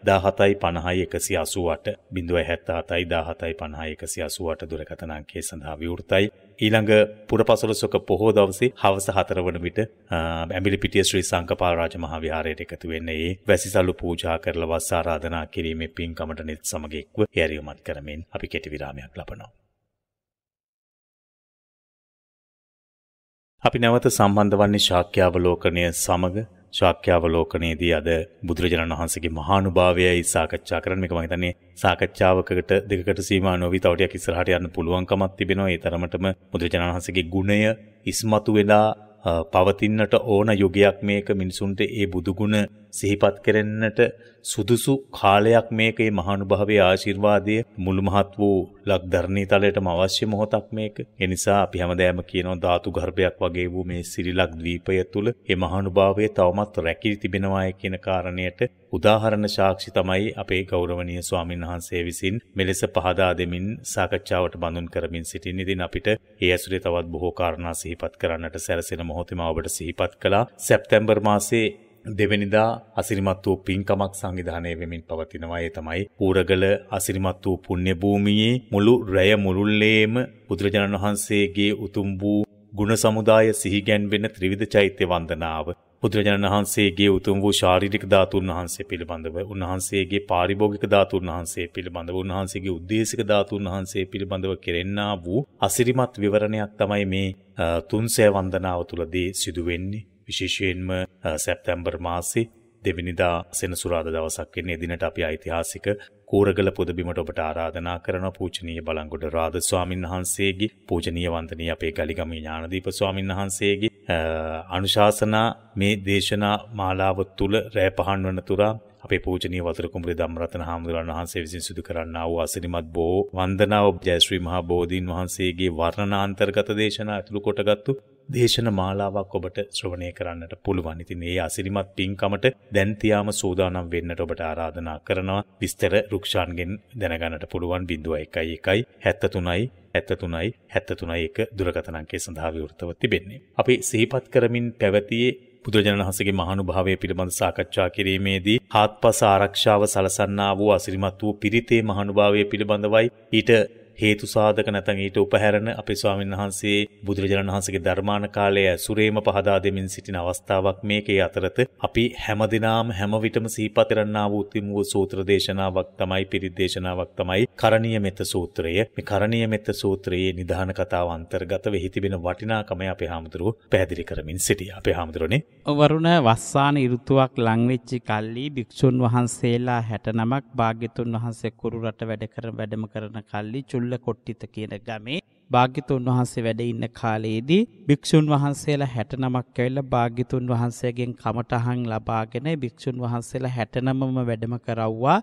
50යි 188 077යි 17යි 50යි 188 දුරකථන අංකය සඳහා විවෘතයි. ඊළඟ පුරපසළොස්වක පොහෝ දවසේ හවස 4 වන විට ඇඹිලිපිටිය ශ්‍රී සංඝපාල රාජ මහා විහාරයට එකතු වෙන්න ඒ වැසිසලු පූජා කරලා වස් ආරාධනා කිරීමේ පින්කමට නිත් සමග එක්ව හැරියමත් කරමින් අපි කෙටි විරාමයක් ලබනවා. අපි නැවත සම්බන්ධ වන්නේ ශාක්‍යාවලෝකණය සමග ශාක්‍යාවලෝකනයේදී අද බුදුරජාණන් වහන්සේගේ මහානුභාවයයි සාකච්ඡා කරන්න මේක මම හිතන්නේ සාකච්ඡාවකට දෙකකට සීමා නොවි තව ටිකක් ඉස්සරහට යන්න පුළුවන්කමක් තිබෙනවා ඒ තරමටම බුදුරජාණන් වහන්සේගේ ගුණය ඉස්මතු වෙලා පවතින්නට ඕන යුගයක් මේක මිනිසුන්ට ඒ බුදුගුණ සිහිපත් කෙරෙන්නට සුදුසු කාලයක් මේකේ මහානුභාවයේ ආශිර්වාදය මුළු මහත් වූ ලක්ධරණී තලයටම අවශ්‍ය මොහොතක් මේක. ඒ නිසා අපි හැමදාම කියනවා ධාතු ගර්භයක් වගේ වූ මේ සිරිලක් ද්වීපය තුල මේ මහානුභාවය තවමත් රැකී තිබෙනවාය කියන කාරණයට උදාහරණ සාක්ෂි තමයි අපේ ගෞරවනීය ස්වාමින් වහන්සේ විසින් මෙලෙස පහදා දෙමින් සාකච්ඡාවට බඳුන් කරමින් සිටින්න. ඉතින් අපිට ඒ ඇසුරේ තවත් බොහෝ කාරණා සිහිපත් කරන්නට සැරසෙන මොහොතේම ඔබට සිහිපත් කළා. සැප්තැම්බර් මාසයේ දෙවැනිදා අසිරිමත් වූ පින්කමක් සංවිධානය වෙමින් පවතිනවා. ඒ තමයි ඌරගල අසිරිමත් වූ පුණ්‍ය භූමියේ මුළු රැය මුළුල්ලේම බුදුරජාණන් වහන්සේගේ උතුම් වූ ගුණ සමුදාය සිහිගැන්වෙන ත්‍රිවිධ චෛත්‍ය වන්දනාව බුදුරජාණන් වහන්සේගේ උතුම් වූ ශාරීරික ධාතුන් වහන්සේ පිළිබඳව උන්වහන්සේගේ පාරිභෝගික ධාතුන් වහන්සේ පිළිබඳව උන්වහන්සේගේ උද්දේශික ධාතුන් වහන්සේ පිළිබඳව කෙරෙන්නා වූ අසිරිමත් විවරණයක් තමයි මේ තුන්සෑ වන්දනාව තුලදී සිදු වෙන්නේ විශේෂයෙන්ම සැප්තැම්බර් මාසේ දෙවනිදා සෙනසුරාද දවසක් වෙන්නේ එදිනට අපි ඓතිහාසික කෝරගල පොදබිමට ඔබට ආරාධනා කරන පූජනීය බලංගොඩ රාද ස්වාමින් වහන්සේගේ පූජනීය වන්දනීය අපේ ගලිගමේ ඥානදීප ස්වාමින් වහන්සේගේ අනුශාසනා මේ දේශනා මාලාව තුල රැය පහන් වන තුරා අපේ පූජනීය වතුර කුඹුරේ ධම්මරතන හාමුදුරන් වහන්සේ විසින් සිදු කරන්නා වූ අසිරිමත් බෝ වන්දනාව ජයශ්‍රී මහා බෝධීන් වහන්සේගේ වර්ණනාන්තර්ගත දේශනා ඇතුළු කොටගත්තු දේශන මාලාවක් ඔබට ශ්‍රවණය කරන්නට පුළුවන්. ඉතින් ඒ අසිරිමත් පින්කමට දැන් තියාම සූදානම් වෙන්නට ඔබට ආරාධනා කරනවා. විස්තර රුක්ෂාන්ගෙන් දැනගන්නට පුළුවන් 011 73යි 73යි 731 දුරකථන අංකය සඳහා විවෘතව තිබෙන්නේ. අපි සිහිපත් කරමින් පැවතියේ බුදුරජාණන් වහන්සේගේ මහානුභාවය පිළිබඳ සාකච්ඡා කිරීමේදී හාත්පස ආරක්ෂාව සලසන්නා වූ අසිරිමත් වූ පිරිතේ මහානුභාවය පිළිබඳවයි ඊට හේතු සාධක නැතන් ඊට උපහැරන අපේ ස්වාමීන් වහන්සේ බුදුරජාණන් වහන්සේගේ ධර්මාන කාලය සුරේම පහදා දෙමින් සිටින අවස්ථාවක් මේකේ අතරත අපි හැමදිනාම හැම විටම සිහිපත් කරන්නා වූ උතුම් වූ සූත්‍ර දේශනාවක් තමයි පිරිත් දේශනාවක් තමයි කරණීය මෙත්ත සූත්‍රය. මේ කරණීය මෙත්ත සූත්‍රයේ නිධාන කතාව අන්තර්ගත වෙහි තිබෙන වටිනාකම අපේ හාමුදුරුවෝ පැහැදිලි කරමින් සිටියා. අපේ හාමුදුරනේ වරුණ වස්සාන ඍතුවක් ලං වෙච්ච කල්ලි භික්ෂුන් වහන්සේලා 69ක් භාග්‍යතුන් වහන්සේ කුරු රට වැඩ කර වැඩම කරන කල්ලි චුල්ල මුල්ල කොට්ටිත කියන ගමේ භාග්‍යතුන් වහන්සේ වැඩ ඉන්න කාලයේදී භික්ෂුන් වහන්සේලා 60 නමක් ඇවිල්ලා භාග්‍යතුන් වහන්සේගෙන් කමඨහන් ලබාගෙන භික්ෂුන් වහන්සේලා 69ම වැඩම කරවුවා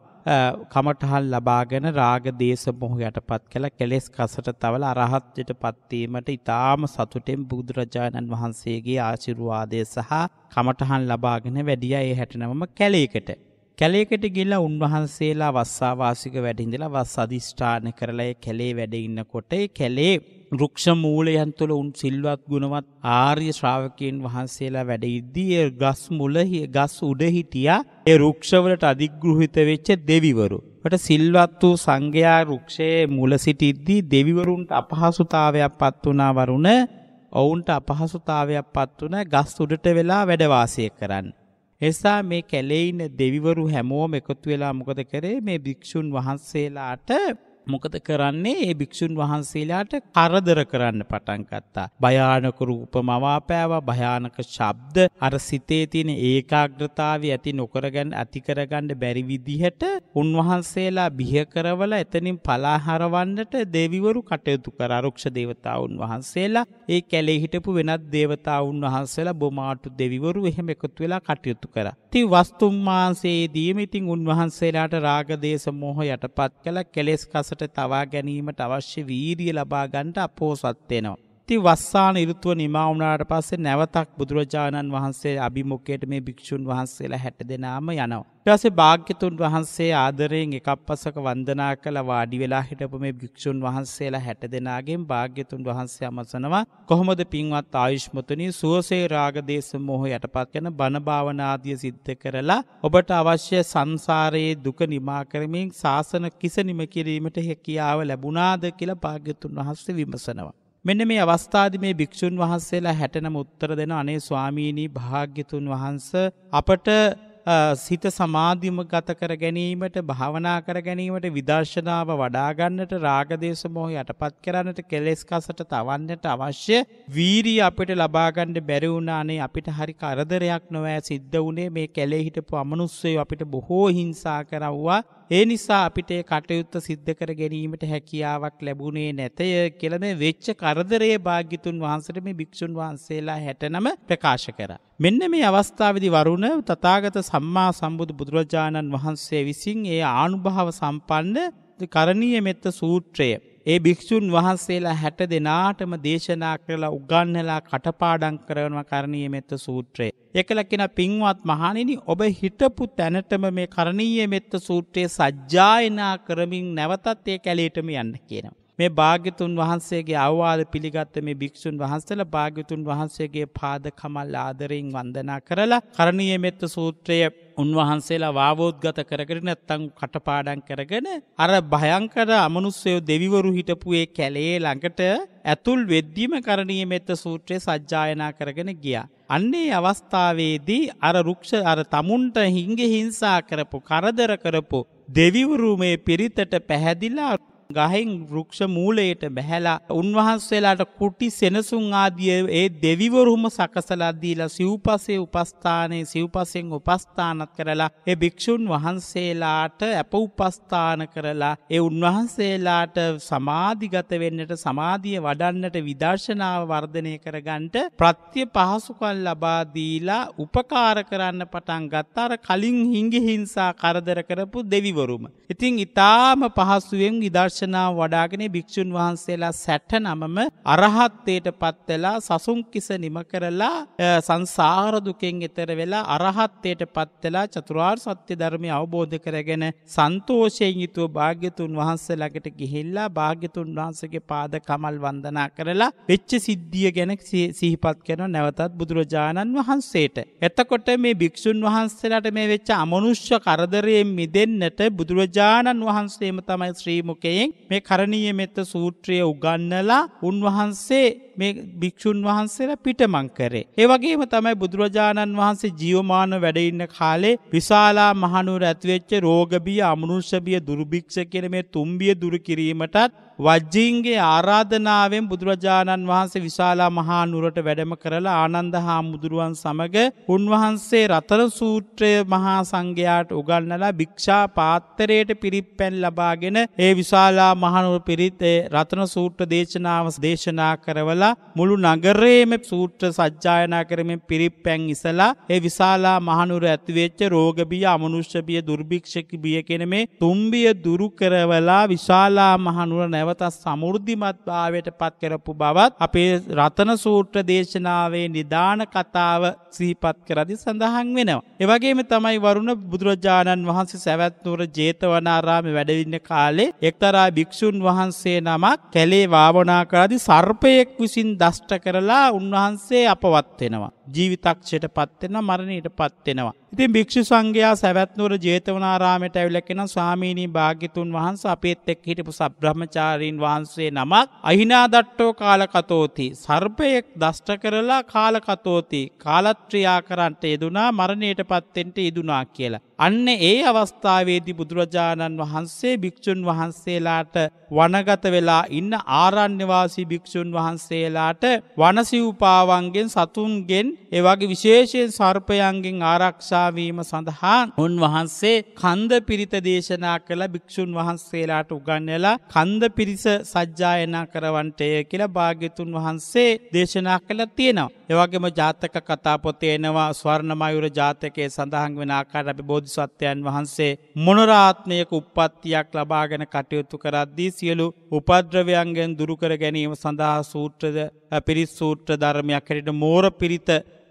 කමඨහන් ලබාගෙන රාග දේශ මොහ යටපත් කළ කෙලෙස් කසට තවල අරහත්ත්වයටපත් වීමට ඊටාම සතුටෙන් බුදුරජාණන් වහන්සේගේ ආශිර්වාදය සහ කමඨහන් ලබාගෙන වැඩියා ඒ 69ම කැලේකට කැලේකට ගිහිල්ලා උන්වහන්සේලා වස්සාවාසික වැඩහිඳලා වස් අධිෂ්ඨාන කරලා ඒ කැලේ වැඩ ඉන්නකොට ඒ කැලේ රුක්ෂ මූලයන් තුළ උන් සිල්වත් ගුණවත් ආර්ය ශ්‍රාවකයන් වහන්සේලා වැඩ ඉද්දී ඒ ගස් මුල ගස් උඩ හිටියා ඒ රුක්ෂවලට අධිග්‍රහිත වෙච්ච දෙවිවරු. වට සිල්වත් වූ සංඝයා රුක්ෂයේ මුල සිටිද්දී දෙවිවරුන්ට අපහසුතාවයක් පත් වුණා වරුණ ඔවුන්ට අපහසුතාවයක් පත් වුණ ගස් උඩට වෙලා වැඩ වාසය කරන්නේ එසා මේ කැලේ ඉන්න දෙවිවරු හැමෝම එකතු වෙලා මොකද කරේ මේ භික්ෂුන් වහන්සේලාට මොකද කරන්නේ ඒ භික්ෂුන් වහන්සේලාට කරදර කරන්න පටන් ගත්තා. භයානක රූප මවාපෑවා භයානක ශබ්ද අර සිතේ තියෙන ඒකාග්‍රතාවය ඇති නොකරගන්න ඇති කරගන්න බැරි විදිහට උන්වහන්සේලා බිහ කරවල එතනින් පලා හරවන්නට දෙවිවරු කටයුතු කර අරක්ෂ දේවතාවුන් වහන්සේලා ඒ කැලේ හිටපු වෙනත් දේවතාවුන් වහන්සේලා බොමාටු දෙවිවරු එහෙම එකතු වෙලා කටයුතු කරා. ඉතින් වස්තුම් මාංශයේදීම ඉතින් උන්වහන්සේලාට රාග දේශ මොහ යටපත් කළ කෙලෙස් කස පසට තවා ගැනීමට අවශ්‍ය වීරිය ලබා ගන්නට අපෝසත් වෙනවා. ඉති වස්සාන ඉරුතුව නිමා වුණාට පස්සේ නැවතක් බුදුරජාණන් වහන්සේ අභිමුඛයට මේ භික්ෂුන් වහන්සේලා හැට දෙනාම යනවා. ඊටසේ භාග්‍යතුන් වහන්සේ ආදරයෙන් එකප්පසක වන්දනා කළ වාඩි වෙලා හිටපු මේ භික්ෂුන් වහන්සේලා හැට දෙනාගෙන් භාග්‍යතුන් වහන්සේ අමසනවා කොහොමද පින්වත් ආයුෂ්මතුනි සුවසේ රාගදේශ මොහ යටපත් කරන බණ භාවනාදිය සිද්ධ කරලා ඔබට අවශ්‍ය සංසාරයේ දුක නිමා කරමින් ශාසන කිස නිම කිරීමට හැකියාව ලැබුණාද කියලා භාග්‍යතුන් වහන්සේ විමසනවා. මෙන්න මේ අවස්ථාද මේ භික්‍ෂූන් වහන්සේලා හැටනම උත්තර දෙන අනේ ස්වාමීණී භාග්‍යතුන් වහන්ස අපට සිත සමාධියම ගත කර ගැනීමට භාවනා කර ගැනීමට විදර්ශනාව වඩා ගන්නට රාගදේශ මොහ යටපත් කරන්නට කෙලෙස් කසට තවන්නට අවශ්‍ය වීරිය අපිට ලබා ගන්න බැරි වුණානේ අපිට හරි කරදරයක් නොවෑ සිද්ධ වුණේ මේ කැලේ හිටපු අමනුස්සයෝ අපිට බොහෝ හිංසා කරවුවා ඒ නිසා අපිට කටයුත්ත සිද්ධ කර ගැනීමට හැකියාවක් ලැබුණේ නැතය කියලා මේ වෙච්ච කරදරයේ භාග්‍යතුන් වහන්සේට මේ භික්ෂුන් වහන්සේලා 69 ප්‍රකාශ කරා. මෙන්න මේ අවස්ථාවේදී වරුණ තථාගත සම්මා සම්බුදු බුදුරජාණන් වහන්සේ විසින් ඒ ආනුභාව සම්පන්න කරණීය මෙත්ත සූත්‍රය. ඒ භික්‍ෂූන් වහන්සේලා හැට දෙනාටම දේශනා කරලා උගන්නලා කටපාඩං කරවන කරණීය මෙත්ත සූත්‍රය. එකලකෙන පින්වත් මහණෙනි ඔබ හිටපු තැනටම මේ කරණීය මෙත්ත සූත්‍රයේ සජ්ජායනා කරමින් නැවතත් ඒ කැලේටම යන්න කියනවා. මේ භාග්‍යතුන් වහන්සේගේ අවවාද පිළිගත්ත මේ භික්‍ෂූන් වහන්සල භාග්‍යතුන් වහන්සේගේ පාද කමල් ආදරයෙන් වන්දනා කරලා කරණය මෙත්ත සූත්‍රය උන්වහන්සේලා වාවෝද්ගත කරගෙන නැත්තං කටපාඩන් කරගෙන අර භයංකර අමනුස්සයෝ දෙවිවරු හිටපුේ කැලේ ළඟට ඇතුල් වෙද්දීම කරණීය මෙත්ත සූත්‍රය සජ්ජායනා කරගෙන ගියා. අන්නේ අවස්ථාවේදී අර රුක්ෂ අර තමුන්ට හිංගෙ හිංසා කරපු කරදර කරපු දෙවිවරු මේ පිරිතට පැහැදිලා ගහෙන් වෘක්ෂ මූලයට බැහැලා උන්වහන්සේලාට කුටි සෙනසුන් ආදිය ඒ දෙවිවරුම සකසලද්දීලා සිව්පසේ උපස්ථානයේ සිව්පසෙන් උපස්ථානත් කරලා ඒ භික්‍ෂූන් වහන්සේලාට ඇප උපස්ථාන කරලා ඒ උන්වහන්සේලාට සමාධිගත වෙන්නට සමාධිය වඩන්නට විදර්ශනාව වර්ධනය කරගන්ට ප්‍රත්‍ය පහසුකල් ලබාදීලා උපකාර කරන්න පටන් ගත්තාර කලින් හිංගි හිංසා කරදර කරපු දෙවිවරුම. ඉතිං ඉතාම පහසුවෙන් විදර්ශ විපස්සනා වඩාගෙන භික්‍ෂූන් වහන්සේලා සැටනමම අරහත්තයට පත්වෙලා සසුන්කිස නිම කරලා සංසාරදුකෙන් එතර වෙලා අරහත්තයට පත්වෙලා චතුරාර් සත්‍ය ධර්මය අවබෝධ කරගෙන සන්තෝෂයෙන් යුතුව භාග්‍යතුන් වහන්සලකට ගිහිල්ලා භාග්‍යතුන් වහන්සගේ පාද කමල් වන්දනා කරලා වෙච්ච සිද්ධිය ගැන සිහිපත් කෙන නැවතත් බුදුරජාණන් වහන්සේට. එතකොට මේ භික්‍ෂූන් වහන්සේලාට මේ වෙච්ච අමනුෂ්‍ය කරදරයෙන් මිදන්නට බුදුරජාණන් වහන්සේම තමයි ශ්‍රීමකයේ කෙනෙක් මේ කරණීය මෙත්ත සූත්‍රය උගන්නලා උන්වහන්සේ මේ භික්‍ෂූන් වහන්සේලා පිටමං කරේ. ඒවගේම තමයි බුදුරජාණන් වහන්සේ ජියවමාන වැඩඉන්න කාලේ විශාලා මහනුවර ඇතිවෙච්ච රෝගබිය අමනුෂ්‍යබිය දුර්භික්ෂ කෙන මේ තුම්බිය දුරකිරීමටත් වජ්ජීන්ගේ ආරාධනාවෙන් බුදුරජාණන් වහන්සේ විශාලා මහා නුරට වැඩම කරලා ආනන්ද හා මුදුරුවන් සමග උන්වහන්සේ රතන සූත්‍රය මහා සංඝයාට උගන්නලා භික්ෂා පාත්තරයට පිරිප්පැන් ලබාගෙන ඒ විශාලා මහනුර පිරිත් රතන සූට්‍ර දේශනාව දේශනා කරවලා මුළු නගරේම සූට්‍ර සජ්ජායනා කරමින් පිරිප්පැන් ඉසලා ඒ විශාලා මහනුර ඇතිවෙච්ච රෝගබිය අමනුෂ්‍යබිය දුර්භික්ෂකි බිය කෙන මේ තුම්බිය දුරු කරවලා විශාලා මහනුර නැව නැවත සමෘද්ධිමත් භාවයට පත් කරපු බවත් අපේ රතන සූත්‍ර දේශනාවේ නිදාන කතාව සීපත් කරදි සඳහන් වෙනවා. එවගේම තමයි වරුණ බුදුරජාණන් වහන්සේ සැවැත්නුවර ජේතවනාරාම වැඩවින්න කාලේ එක්තරා භික්‍ෂූන් වහන්සේ නමක් කැලේ වාවනාකරදි සර්පයෙක් විසින් දෂ්ට කරලා උන්වහන්සේ අපවත් වෙනවා. ජීවිතක්ෂයට පත්වෙන මරණයට පත්වෙනවා. ඉතින් භික්ෂු සංඝයා සැවැත්නුවර ජේතවනාරාමයට ඇවිලකෙන ස්වාමීනී භාග්‍යතුන් වහන්ස අපේත් එක් හිටපු සබ්‍රහ්මචාරීන් වහන්සේ නමක් අහිනා දට්ටෝ කාලකතෝති. සර්පයෙක් දෂ්ට කරලා කාලකතෝති. කාලත් ක්‍රියා කරන්ට යෙදුනා මරණයට පත්තෙන්ට ඉදුනා කියලා. අන්න ඒ අවස්ථාවේදී බුදුරජාණන් වහන්සේ භික්‍ෂූන් වහන්සේලාට වනගත වෙලා ඉන්න ආරණ්‍යවාසී භික්‍ෂූන් වහන්සේලාට වනසිව්පාවන්ගෙන් සතුන්ගෙන් එවගේ විශේෂයෙන් සර්පයන්ගෙන් ආරක්ෂාවීම සඳහා උන්වහන්සේ කන්ද පිරිත දේශනා කළ භික්‍ෂූන් වහන්සේලාට උගන්නලා කන්ද පිරිස සජ්ජායනා කරවන්ටය කියලා භාග්‍යතුන් වහන්සේ දේශනා කළ තියෙනවා. එවගේම ජාතක කතාපොතේනවා ස්වර්ණමයුර ජාතකය සඳහන් වෙන ආකාර අපි බෝධ බෝධිසත්වයන් වහන්සේ මොනරාත්නයක උපත්තියක් ලබාගෙන කටයුතු කරද්දී සියලු උපද්‍රවයන්ගෙන් දුරුකර ගැනීම සඳහා සූත්‍රද පිරිස් සූත්‍ර ධර්මයක් හැට මෝර පිරිත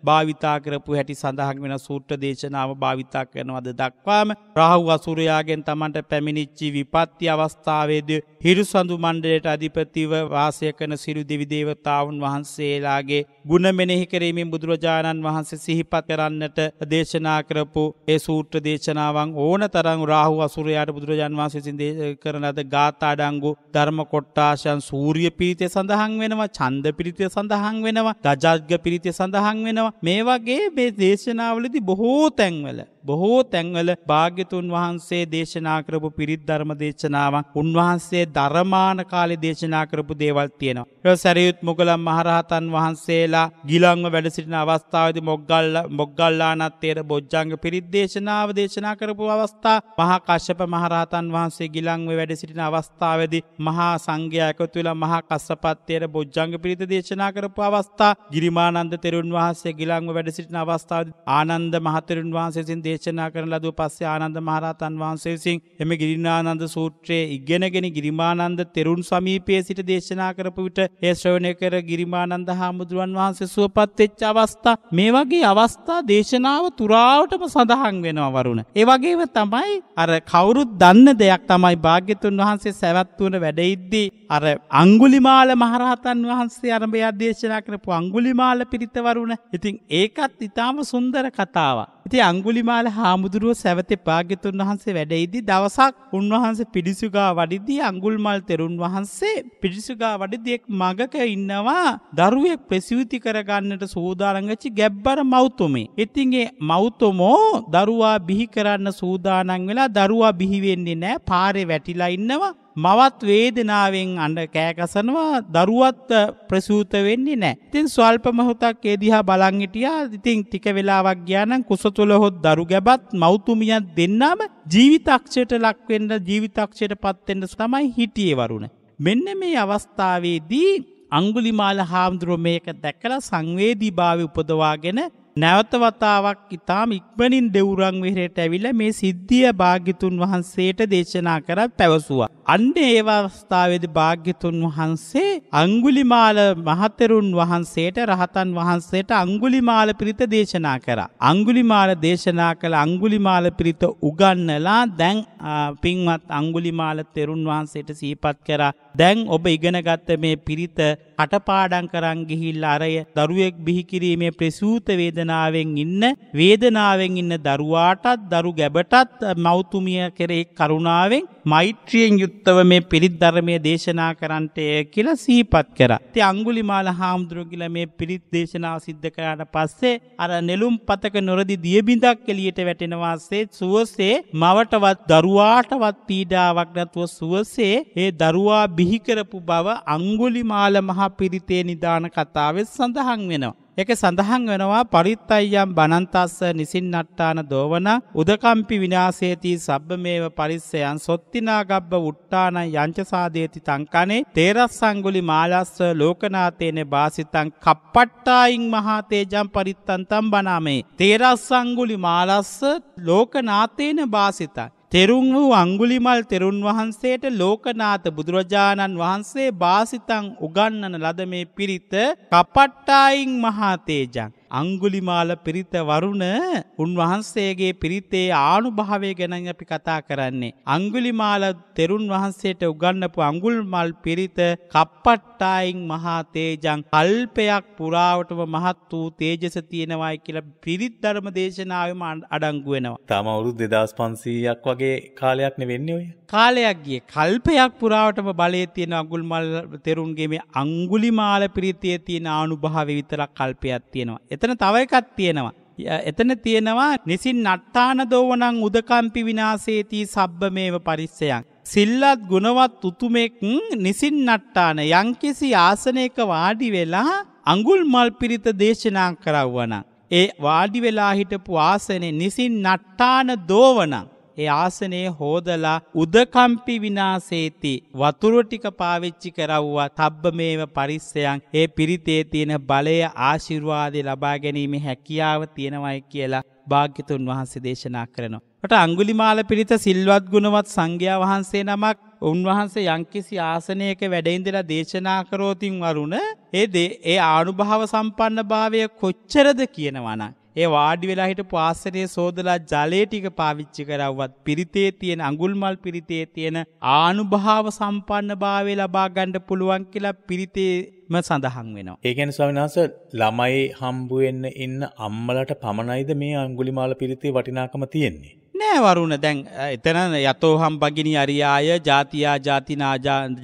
භාවිතා කරපු හැටි සඳහන් වෙන සූට්‍ර දේශනාව භාවිතා කරනවද දක්වාම රාහු අසුරයාගෙන් තමන්ට පැමිණිච්චි විපත්ති අවස්ථාවේද හිරු සඳු මණ්ඩලයට අධිපතිව වාසය කරන සිරු දෙවිදේවතාවුන් වහන්සේලාගේ ගුණ මෙනෙහි කිරීමෙන් බුදුරජාණන් වහන්සේ සිහිපත් කරන්නට දේශනා කරපු ඒ සූට්‍ර දේශනාවන් ඕන තරං රාහු අසුරයාට බුදුරජාන් වහන්සේසින් කරනද ගාතාඩංගු ධර්ම කොට්ටාශයන් සූරිය පිරිතය සඳහන් වෙනවා චන්ද පිරිතය සඳහන් වෙනවා දජාග්‍ය පිරිතය සඳහන් වෙනවා මේ වගේ මේ දේශනාවලදී බොහෝ තැන්වල බොහෝ තැන්වල භාග්‍යතුන් වහන්සේ දේශනා කරපු පිරිත් ධර්ම දේශනාවක් උන්වහන්සේ ධර්මාන කාලේ දේශනා කරපු දේවල් තියෙනවා. ඒ සරියුත් මොගලන් මහරහතන් වහන්සේලා ගිලන්ව වැඩ සිටින අවස්ථාවේදී මොග්ගල්ල මොග්ගල්ලානත්තේර බොජ්ජංග පිරිත් දේශනාව දේශනා කරපු අවස්ථා මහා කශ්‍යප මහරහතන් වහන්සේ ගිලන්ව වැඩ සිටින අවස්ථාවේදී මහා සංඝයා එකතු වෙලා මහා කස්සපත්තේර බොජ්ජංග පිරිත දේශනා කරපු අවස්ථා ගිරිමානන්ද තෙරුන් වහන්සේ ගිලන්ව වැඩ සිටින අවස්ථාවේදී ආනන්ද මහතෙරුන් වහන්සේ දේශනා කරන ලදුව පස්සේ ආනන්ද මහරහතන් වහන්සේ විසින් එම ගිරිනානන්ද සූත්‍රයේ ඉගෙනගෙන ගිරිමානන්ද තෙරුන් සමීපයේ සිට දේශනා කරපු විට ඒ ශ්‍රවණය කර ගිරිමානන්ද හාමුදුරුවන් වහන්සේ සුවපත් වෙච්ච අවස්ථා මේ වගේ අවස්ථා දේශනාව තුරාවටම සඳහන් වෙනවා වරුණ. ඒ වගේම තමයි අර කවුරුත් දන්න දෙයක් තමයි භාග්‍යතුන් වහන්සේ සැවත් වුණ වැඩෙද්දී අර අංගුලිමාල මහරහතන් වහන්සේ අරඹයා දේශනා කරපු අංගුලිමාල පිරිතවරුණ. ඉතින් ඒකත් ඉතාම සුන්දර කතාවක්. ඉති අංගුලිමාල හාමුදුරුව සැවතේ පාගිතුන් වහන්සේ වැඩයිදි දවසක් උන්වහන්සේ පිඩිසුගා වඩිදී අංගුල්මල් තෙරුන් වහන්සේ පිඩිසුගා වඩිදියෙක් මගක ඉන්නවා දරුවෙක් ප්‍රසිවිති කරගන්නට සූදානංගච්චි ගැබ්බර මෞතුමේ. ඉතින්ගේ මෞතුමෝ දරුවා බිහි කරන්න සූදානං වෙලා දරුවා බිහිවෙන්නේ නෑ පාරේ වැටිලා ඉන්නවා මවත් වේදනාවෙන් අඩ කෑකසනවා දරුවත් ප්‍රසූත වෙන්නේ නෑ. තින් ස්වල්ප මහොතක් ඒදිහා බලංගිටියා ඉතින් ටික වෙලාවක් ග්‍යානන් කුස තුළ හොත් දරු ගැබත් මෞතුමියත් දෙන්නාම ජීවිතක්ෂයට ලක්වෙන්න ජීවිතක්ෂයට පත්වෙන්න තමයි හිටියේ වරුණ. මෙන්න මේ අවස්ථාවේදී අංගුලිමාල හාමුදුරුව මේක දැකලා සංවේදී භාවි උපදවාගෙන නැවත වතාවක් ඉතාම ඉක්මනින් දෙවුරන් විහිරයට ඇවිල මේ සිද්ධිය භාග්‍යතුන් වහන්සේට දේශනා කරත් පැවසුවා. අන්න ඒ අවස්ථාවේදී භාග්‍යතුන් වහන්සේ අඟුලිමාල මහතෙරුන් වහන්සේට රහතන් වහන්සේට අඟුලිමාල පිරිත දේශනා කරා. අඟුලිමාල දේශනා කළ අඟුලිමාල පිරිත උගන්නලා දැන් පින්වත් අඟුලිමාල තෙරුන් වහන්සේට සීපත් කරා. දැන් ඔබ ඉගෙනගත්ත මේ පිරිත කටපාඩම් කරන් ගිහිල්ලා අරය දරුවෙක් බිහි කිරීමේ ප්‍රසූත වේදනාවෙන් ඉන්න වේදනාවෙන් ඉන්න දරුවාටත් දරු ගැබටත් මෞතුමිය කෙරේ කරුණාවෙන් මෛත්‍රියෙන් යුක්තව මේ පිරිත් ධර්මයේ දේශනා කරන්නටය කියලා සිහිපත් කරා. ඉතින් අඟුලිමාල හාමුදුරුවෝ කියලා මේ පිරිත් දේශනාව සිද්ධ කරාට පස්සේ අර නෙළුම් පතක නොරදි දියබිඳක් එළියට වැටෙනවා සුවසේ මවටවත් දරුවාටවත් පීඩාවක් නැතුව සුවසේ ඒ දරුවා බිහි කරපු බව අඟුලිමාල මහ මහපිරිතේ නිදාන කතාවෙත් සඳහන් වෙනවා. එක සඳහන් වෙනවා පරිත්තයියම් බනන්තස්ස නිසින්නට්ටාන දෝවන උදකම්පි විනාසේති සබ්බ මේව පරිස්සයන් සොත්තිනාගබ්බ උට්ටාන යංචසාදේති තංකනේ තේරස් සංගුලි මාලස්ස ලෝකනාතේන බාසිතං කප්පට්ටායින් මහතේජම් පරිත්තන්තම් බනාමේ තේරස් සංගුලි මාලස්ස ලෝකනාතේන බාසිතං තෙරුන් වූ අංගුලිමල් තෙරුන් වහන්සේට ලෝකනාත බුදුරජාණන් වහන්සේ බාසිතං උගන්නන ලද මේ පිරිත කපට්ටායින් මහාතේජන්. අංගුලිමාල පිරිත වරුණ උන්වහන්සේගේ පිරිතේ ආනුභාවය ගැනන් අපි කතා කරන්නේ. අංගුලිමාල තෙරුන් වහන්සේට උගන්නපු අංගුල්මල් පිරිත කප්පට්ටායින් මහා තේජං කල්පයක් පුරාවටම මහත් වූ තේජස තියෙනවායි කියලා පිරිත් ධර්ම දේශනාවම අඩංගුවෙනවා. තම අවුරුදු දෙදස් පන්සීයක් වගේ කාලයක් නෙවෙන්නේ ඔය. කාලයක් ගිය කල්පයක් පුරාවටම බලය තියෙන අගුල් මල් තෙරුන්ගේ මේ අංගුලි මාල පිරිතිය තියෙන ආනුභාව විතරක් කල්පයක් තියෙනවා. එතන තව එකක් තියෙනවා. එතන තියෙනවා නිසින් නට්ටාන දෝවනං උදකම්පි විනාසේතිී සබ්බ මේව පරිස්සයක්. සිල්ලත් ගුණවත් උතුමෙක් නිසින් නට්ටාන යංකිසි ආසනයක වාඩි වෙලා අඟුල් මල් පිරිත දේශනා කරව්වන. ඒ වාඩි වෙලා හිටපු ආසනේ නිසින් නට්ටාන දෝවනක්. ඒ ආසනයේ හෝදලා උදකම්පි විනාසේති වතුර ටික පාවිච්චි කරවුවා තබ්බමේව පරිස්සයන් ඒ පිරිතේ තියෙන බලය ආශිර්වාදේ ලබා ගැනීම හැකියාව තියෙනවයි කියලා භාග්‍යතුන් වහන්සේ දේශනා කරනවා. ට අංගුලිමාල පිරිත සිල්වත් ගුණවත් සංඝයා වහන්සේ නමක් උන්වහන්සේ යංකිසි ආසනයක වැඩයින්දලා දේශනා කරෝතින් වරුණ ඒදේ ඒ ආනුභාව සම්පන්න භාවය කොච්චරද කියනවනම්. ඒ වාඩි වෙලා හිටපු ආසනයේ සෝදලා ජලය ටික පාවිච්චි කරවුවත් පිරිතේ තියෙන අඟුල්මල් පිරිතේ තියෙන ආනුභාව සම්පන්නභාවය ලබා ගන්න පුළුවන් කියලා පිරිතේම සඳහන් වෙනවා. ඒ කියන්නේ ස්වාමීන් වහන්සේ ළමයි හම්බු වෙන්න ඉන්න අම්මලට පමණයිද මේ අඟුලිමාල පිරිතේ වටිනාකම තියෙන්නේ? නෑ වරුණ දැන් එතන යතෝහම් භගිනි අරියාය ජාතියා ජාතිනා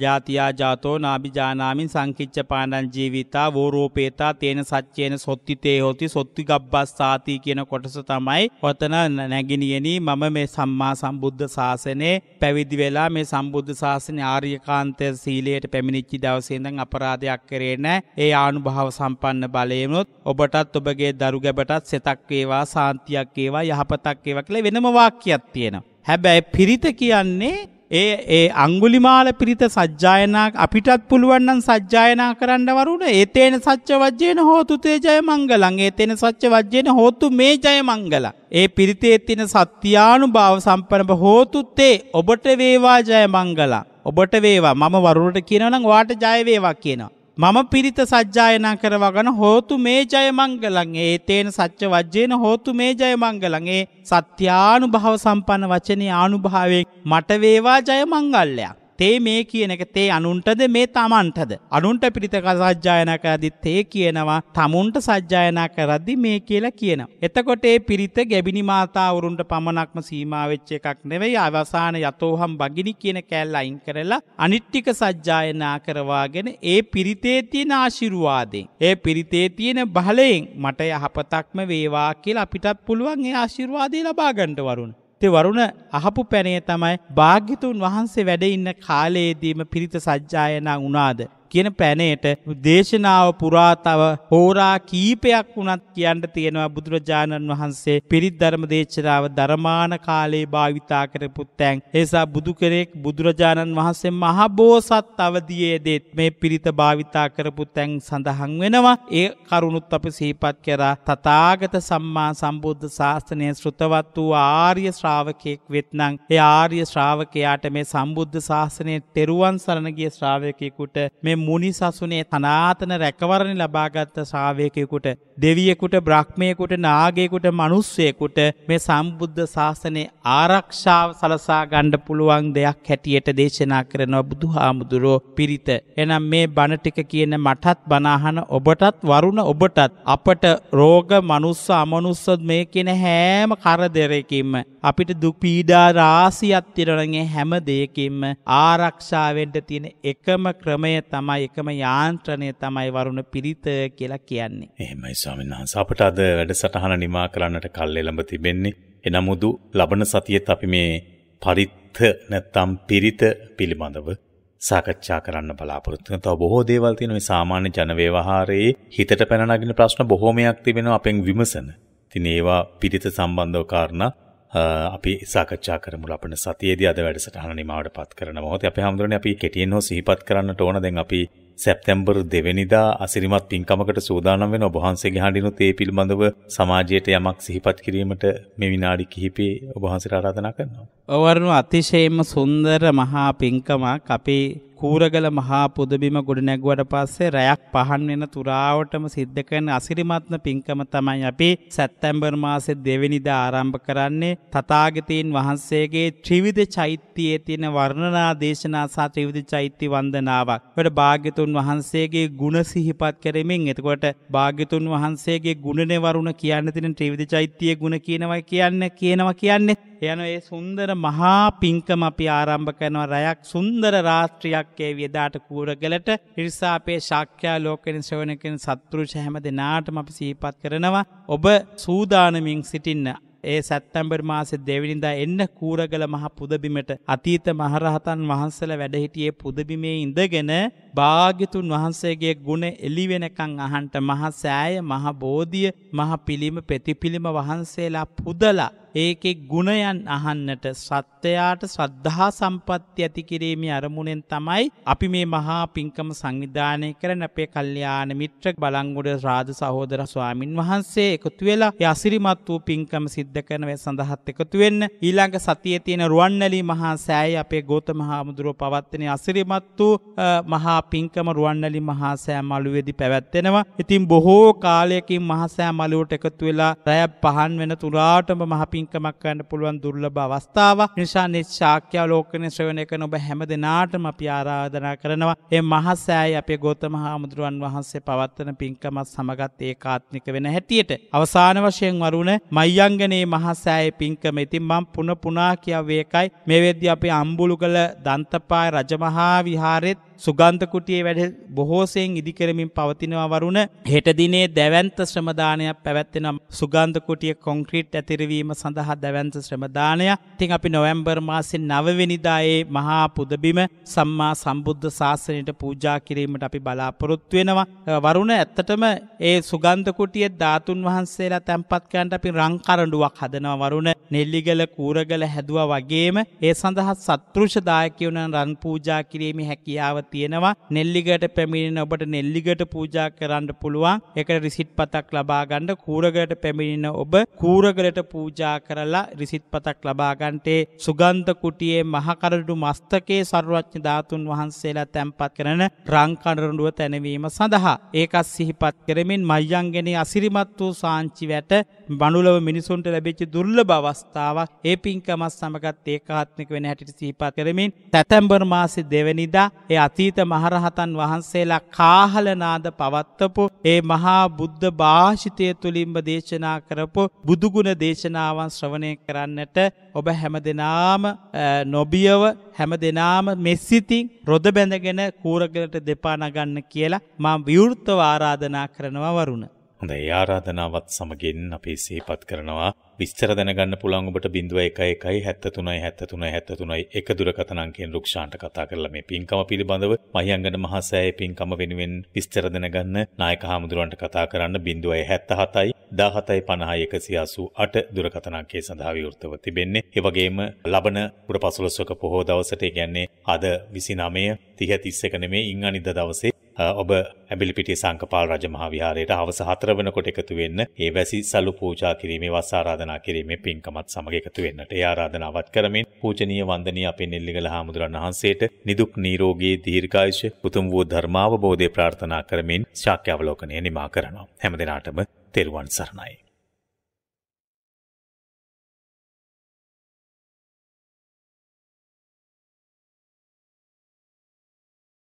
ජාතියා ජාතෝ නාබිජානාමින් සංකිච්ච පාණන් ජීවිතා වෝරෝපේතා තේන සච්චේන සොත්තිතේ හොති සොත්ති ගබ්බස්සාති කියන කොටස තමයි ඔතන නැගිනියනි මම මේ සම්මා සම්බුද්ධ ශාසනය පැවිදි වෙලා මේ සම්බුද්ධ ශාසනය ආර්යකාන්තය සීලයට පැමිණිච්චි දවසේ ඉඳන් අපරාධයක් කරේ නෑ ඒ ආනුභාව සම්පන්න බලයෙන්ොත් ඔබටත් ඔබගේ දරු ගැබටත් සෙතක් වේවා සාන්තියක් වේවා යහපතක් වේවා කියලා වෙනම වාක්‍යයක් තියෙනවා. හැබැයි පිරිත කියන්නේ ඒ ඒ අංගුලිමාල පිරිත සජ්ජායනා අපිටත් පුළුවන් නම් සජ්ජායනා කරන්න වරුණ ඒතේන සච්ච වජ්ජේන හෝතු තේජය මංගලං ඒතේන සච්ච වජ්ජේන හෝතු මේ ජය මංගලං ඒ පිරිතේ තියෙන සත්‍යානුභාව සම්පන්න හෝතු තේ ඔබට වේවා ජය මංගලං ඔබට වේවා මම වරුණට කියනවා නම් වාට ජය වේවා කියනවා මම පිරිත සජ්ජායනා කරවගන හෝතු මේ ජයමංගලන් ඒ තේන සච්ච වජ්‍යයන හෝතු මේ ජයමංගලන්ගේ සත්‍යානු භව සම්පන්න වචනය ආනුභාවෙක් මටවේවා ජයමංගල්ලයක්. තේ මේ කියන එක තේ අනුන්ටද මේ තමන්ටද. අනුන්ට පිරිතක සජ්ජායන කරදි තේ කියනවා තමුන්ට සජ්ජායනා කරද්දි මේ කියලා කියන. එතකොට ඒ පිරිත ගැබිනි මාතාවරුන්ට පමණක්ම සීමාවෙච්ච එකක් නෙවෙයි අවසාන යතෝහම් බගිනි කියන කෑල්ල අයින් කරලා අනිට්ටික සජ්ජායනා කරවාගෙන ඒ පිරිතේ තියෙන ආශිරුවාදේ. ඒ පිරිතේ තියෙන බලයෙන් මට යහපතක්ම වේවා කියලා අපිටත් පුළුවන් ඒ ආශිර්වාදය ලබාගන්ට වරුන්. තේ වරුණ අහපු පැනේ තමයි භාග්‍යතුන් වහන්සේ වැඩ ඉන්න කාලයේදීම පිරිත සජ්ජායනා වුණාද කියන පැනයට දේශනාව පුරාතව හෝරා කීපයක් වුණත් කියන්න තියෙනවා බුදුරජාණන් වහන්සේ පිරිත් ධර්ම දේශනාව ධර්මාන කාලේ භාවිතා කරපුත් තැන් ඒසා බුදු කෙනෙක් බුදුරජාණන් වහන්සේ මහබෝසත් අවදියේදෙත් මේ පිරිත භාවිතා කරපු තැන් සඳහන් වෙනවා ඒ කරුණුත් අප සීපත් කරා තතාගත සම්මා සම්බුද්ධ ශාස්තනය ශෘතවත් වූ ආර්ය ශ්‍රාවකයෙක් වෙත්නං ඒ ආර්ය ශ්‍රාවකයාට මේ සම්බුද්ධ ශාසනය තෙරුවන් සරණගිය ශ්‍රාවකයකුට මේ මුනි සසුනේ තනාතන රැකවරණ ලබාගත් ශාවකයෙකුට දෙවියෙකුට බ්‍රහ්මයෙකුට නාගයෙකුට මිනිස්සෙකුට මේ සම්බුද්ධ ශාසනයේ ආරක්ෂාව සලසා ගන්න පුළුවන් දෙයක් හැටියට දේශනා කරනවා බුදුහාමුදුරෝ පිරිත. එනම් මේ බණ ටික කියන මටත් බණ අහන ඔබටත් වරුණ ඔබටත් අපට රෝග මනුස්ස අමනුස්ස මේ කියන හැම කරදරයකින්ම අපිට දුක් පීඩා රාසියක් තිරණගේ හැම දෙයකින්ම ආරක්ෂාවෙන්ට තියෙන එකම ක්‍රමය තමයි තමයි එකම යාන්ත්‍රණය තමයි වරුණ පිරිත කියලා කියන්නේ. එහෙමයි ස්වාමීන් වහන්සේ අපට අද වැඩසටහන නිමා කරන්නට කල් එළඹ තිබෙන්නේ. එනමුදු ලබන සතියේත් අපි මේ පරිත්ත නැත්නම් පිරිත පිළිබඳව සාකච්ඡා කරන්න බලාපොරොත්තු වෙනවා. තව බොහෝ දේවල් තියෙන මේ සාමාන්‍ය ජන ව්‍යවහාරයේ හිතට පැන නගින ප්‍රශ්න බොහෝමයක් තිබෙනවා අපෙන් විමසන. ඉතින් ඒවා පිරිත සම්බන්ධව කාරණා අපි සාකච්ඡා කරමු ලබන සතියේදී අද වැඩසටහන නිමවට පත් කරන මොහොතේ අපි හැමදෙරේ අපි කෙටියෙන් හෝ සිහිපත් කරන්නට ඕන දැන් අපි සැප්තැම්බර් 2 වෙනිදා අසිරිමත් පින්කමකට සූදානම් වෙන ඔබ වහන්සේගේ හඬිනුත් ඒ පිළිබඳව සමාජයට යමක් සිහිපත් කිරීමට මේ විනාඩි කිහිපේ ඔබ වහන්සේට ආරාධනා කරනවා. ඔව් අතිශයම සුන්දර මහා පින්කමක් අපේ කූරගල මහා පුදබිම ගොඩනැගුවට පස්සේ රැයක් පහන් වෙන තුරාවටම සිද්ධ කරන අසිරිමත්න පින්කම තමයි අපි සැත්තැම්බර් මාසේ දෙවෙනිදා ආරම්භ කරන්නේ තථාගතයන් වහන්සේගේ ත්‍රිවිධ චෛත්‍යයේ තියෙන වර්ණනා දේශනා සහ ත්‍රිවිධ චෛත්‍ය වන්දනාවක්. ඒකට භාග්‍යතුන් වහන්සේගේ ಗುಣ සිහිපත් කරමින් එතකොට භාග්‍යතුන් වහන්සේගේ ගුණනේ වරුණ කියන්න තියෙන ත්‍රිවිධ චෛත්‍යයේ ಗುಣ කියනවා කියන්නේ කියනවා කියන්නේ යන ඒ සුන්දර මහා පින්කම අපි ආරම්භ කරනවා රැයක් සුන්දර රාත්‍රියක් ශක්‍යය වියදාට කූරගලට පිරිසාපේ ශක්‍යා ලෝකෙන ශ්‍රවණකෙන සත්තුරුෂ හැම දෙනාටම අපි සීපත් කරනවා ඔබ සූදානමින් සිටින්න. ඒ සැත්තැම්බර් මාසෙ දෙවිනිදා එන්න කූරගල මහ පුදබිමට අතීත මහරහතන් වහන්සල වැඩහිටියේ පුදබිමේ ඉඳගෙන භාග්‍යතුන් වහන්සේගේ ගුණ එලිවෙනකං අහන්ට මහ සෑය මහ බෝධිය මහ පිළිම ප්‍රතිපිළිම වහන්සේලා පුදලා ඒකෙ ගුණයන් අහන්නට සත්‍යයාට ශ්‍රද්ධහා සම්පත්ති ඇතිකිරීමේ අරමුණෙන් තමයි අපි මේ මහා පින්කම සංවිධානය කරන අපේ කල්්‍යයාන මිත්‍ර බලංගොඩ රාජ සහෝදර ස්වාමින් වහන්සේ එකතු වෙලා යසිරිමත් වූ පින්කම සිද්ධ කරනව සඳහත් එකතු වෙන්න ඊළඟ සතිය තියෙන රුවන්නලි මහා සෑය අපේ ගෝත මහාමුදුරුව පවත්වන අසිරිමත් වූ මහා පින්කම රුවන්නලි මහා සෑ මළුවේදී පැවැත්වෙනවා. ඉතින් බොහෝ කාලයකින් මහා සෑ මළුවට එකතු වෙලා රැය පහන් වෙන තුරාටම මහ පින්කමක් කරන්න පුළුවන් දුර්ලභ අවස්ථාවක්. නිසා නිශ්ශාක්‍ය ලෝකනේ ශ්‍රවණය කරන ඔබ හැම දිනාටම අපි ආරාධනා කරනවා. මේ මහා සෑයි අපේ ගෞතම හාමුදුරුවන් වහන්සේ පවත්වන පින්කමත් සමගත් ඒකාත්මික වෙන හැටියට අවසාන වශයෙන් වරුණ මයංගනේ මහා සෑයේ පින්කම. ඉතින් මම පුන පුනා කියව ඒකයි මේ වෙද්දී අපි අම්බුලුගල දන්තපාය රජමහා විහාරෙත් සුගන්ත කුටියේ වැඩ බොහෝසයෙන් ඉදිකරමින් පවතිනවා වරුණ හෙට දිනේ දැවන්ත ශ්‍රමදානයක් පැවැත්වෙනම් සුගන්ධ කුටිය කොන්ක්‍රීට් ඇතිරවීම සඳහා දැවන්ත ශ්‍රමදානයක් තින් අපි නොවැම්බර් මාසින් නවවෙනිදායේ මහා පුදබිම සම්මා සම්බුද්ධ ශාසනයට පූජා කිරීමට අපි බලාපොරොත්තු වෙනවා වරුණ ඇත්තටම ඒ සුගන්ධ කුටිය ධාතුන් වහන්සේලා තැන්පත්කයන්ට අපි රංකරඩුවක් හදනවා වරුණ නෙල්ලිගල කූරගල හැදවා වගේම ඒ සඳහත් සත්පෘෂදායකවුණන් රන් පූජා කිරීම හැකියාවත තියෙනවා නෙල්ලිගට පැමිණෙන ඔබට නෙල්ලිගට පූජා කරන්න පුළුවන් එකට රිසිට් පතක් ලබා ගන්න කූරගලට පැමිණෙන ඔබ කූරගලට පූජා කරලා රිසිට් පතක් ලබා ගන්නට සුගන්ධ කුටියේ මහ කරඬු මස්තකයේ සර්වඥ ධාතුන් වහන්සේලා තැන්පත් කරන රං කරඬුව තැනවීම සඳහා ඒකත් සිහිපත් කරමින් මයංගනේ අසිරිමත් වූ සාංචි වැට බණුලව මිනිසුන්ට ලැබිච්ච දුර්ලභ අවස්ථාවක් ඒ පින්කමත් සමගත් ඒකාත්මික වෙන හැටියට සිහිපත් කරමින් සැතැම්බර් මාසේ දෙවැනිදා ඒ අති අතීත මහරහතන් වහන්සේලා කාහලනාද පවත්වපු ඒ මහා බුද්ධ භාෂිතය තුළින්ම දේශනා කරපු බුදුගුණ දේශනාවන් ශ්‍රවණය කරන්නට ඔබ හැම දෙනාම නොබියව හැම දෙනාම මෙස්සිතින් රොද බැඳගෙන කූරගලට දෙපා නගන්න කියලා මං විවෘත්තව ආරාධනා කරනවා වරුණ. හොඳ ඒ ආරාධනාවත් සමගින් අපි සිහිපත් කරනවා විස්තර දැනගන්න පුළුවන් ඔබට 0111737373 එක දුරකථන අංකයෙන් රුක්ෂාන්ට කතා කරලා මේ පින්කම පිළිබඳව මහියංගන මහසෑයේ පින්කම වෙනුවෙන් විස්තර දැනගන්න නායක හාමුදුරන්ට කතා කරන්න 077යි 1750188 දුරකථන අංකය සඳහා විවෘතව තිබෙන්නේ. ඒ වගේම ලබන පුර පසළොස්වක පොහෝ දවසට ඒ කියන්නේ අද 29 30 31 නෙමෙයි ඉන් අනිද්දා දවසේ ඔබ ඇඹිලිපිටිය සංකපාල රජ මහා විහාරයට හවස 4 වෙනකොට එකතු වෙන්න ඒ වැසි සලු පූජා කිරීමේ වස් ආරාධනා කිරීමේ පින්කමත් සමග එකතු වෙන්නට ඒ ආරාධනාවත් කරමින් පූජනීය වන්දනීය අපේ නෙල්ලිගල හාමුදුරන් වහන්සේට නිදුක් නිරෝගී දීර්ඝායුෂ උතුම් වූ ධර්මාවබෝධය ප්‍රාර්ථනා කරමින් ශාක්‍ය අවලෝකනය නිමා කරනවා හැම දිනාටම තෙරුවන් සරණයි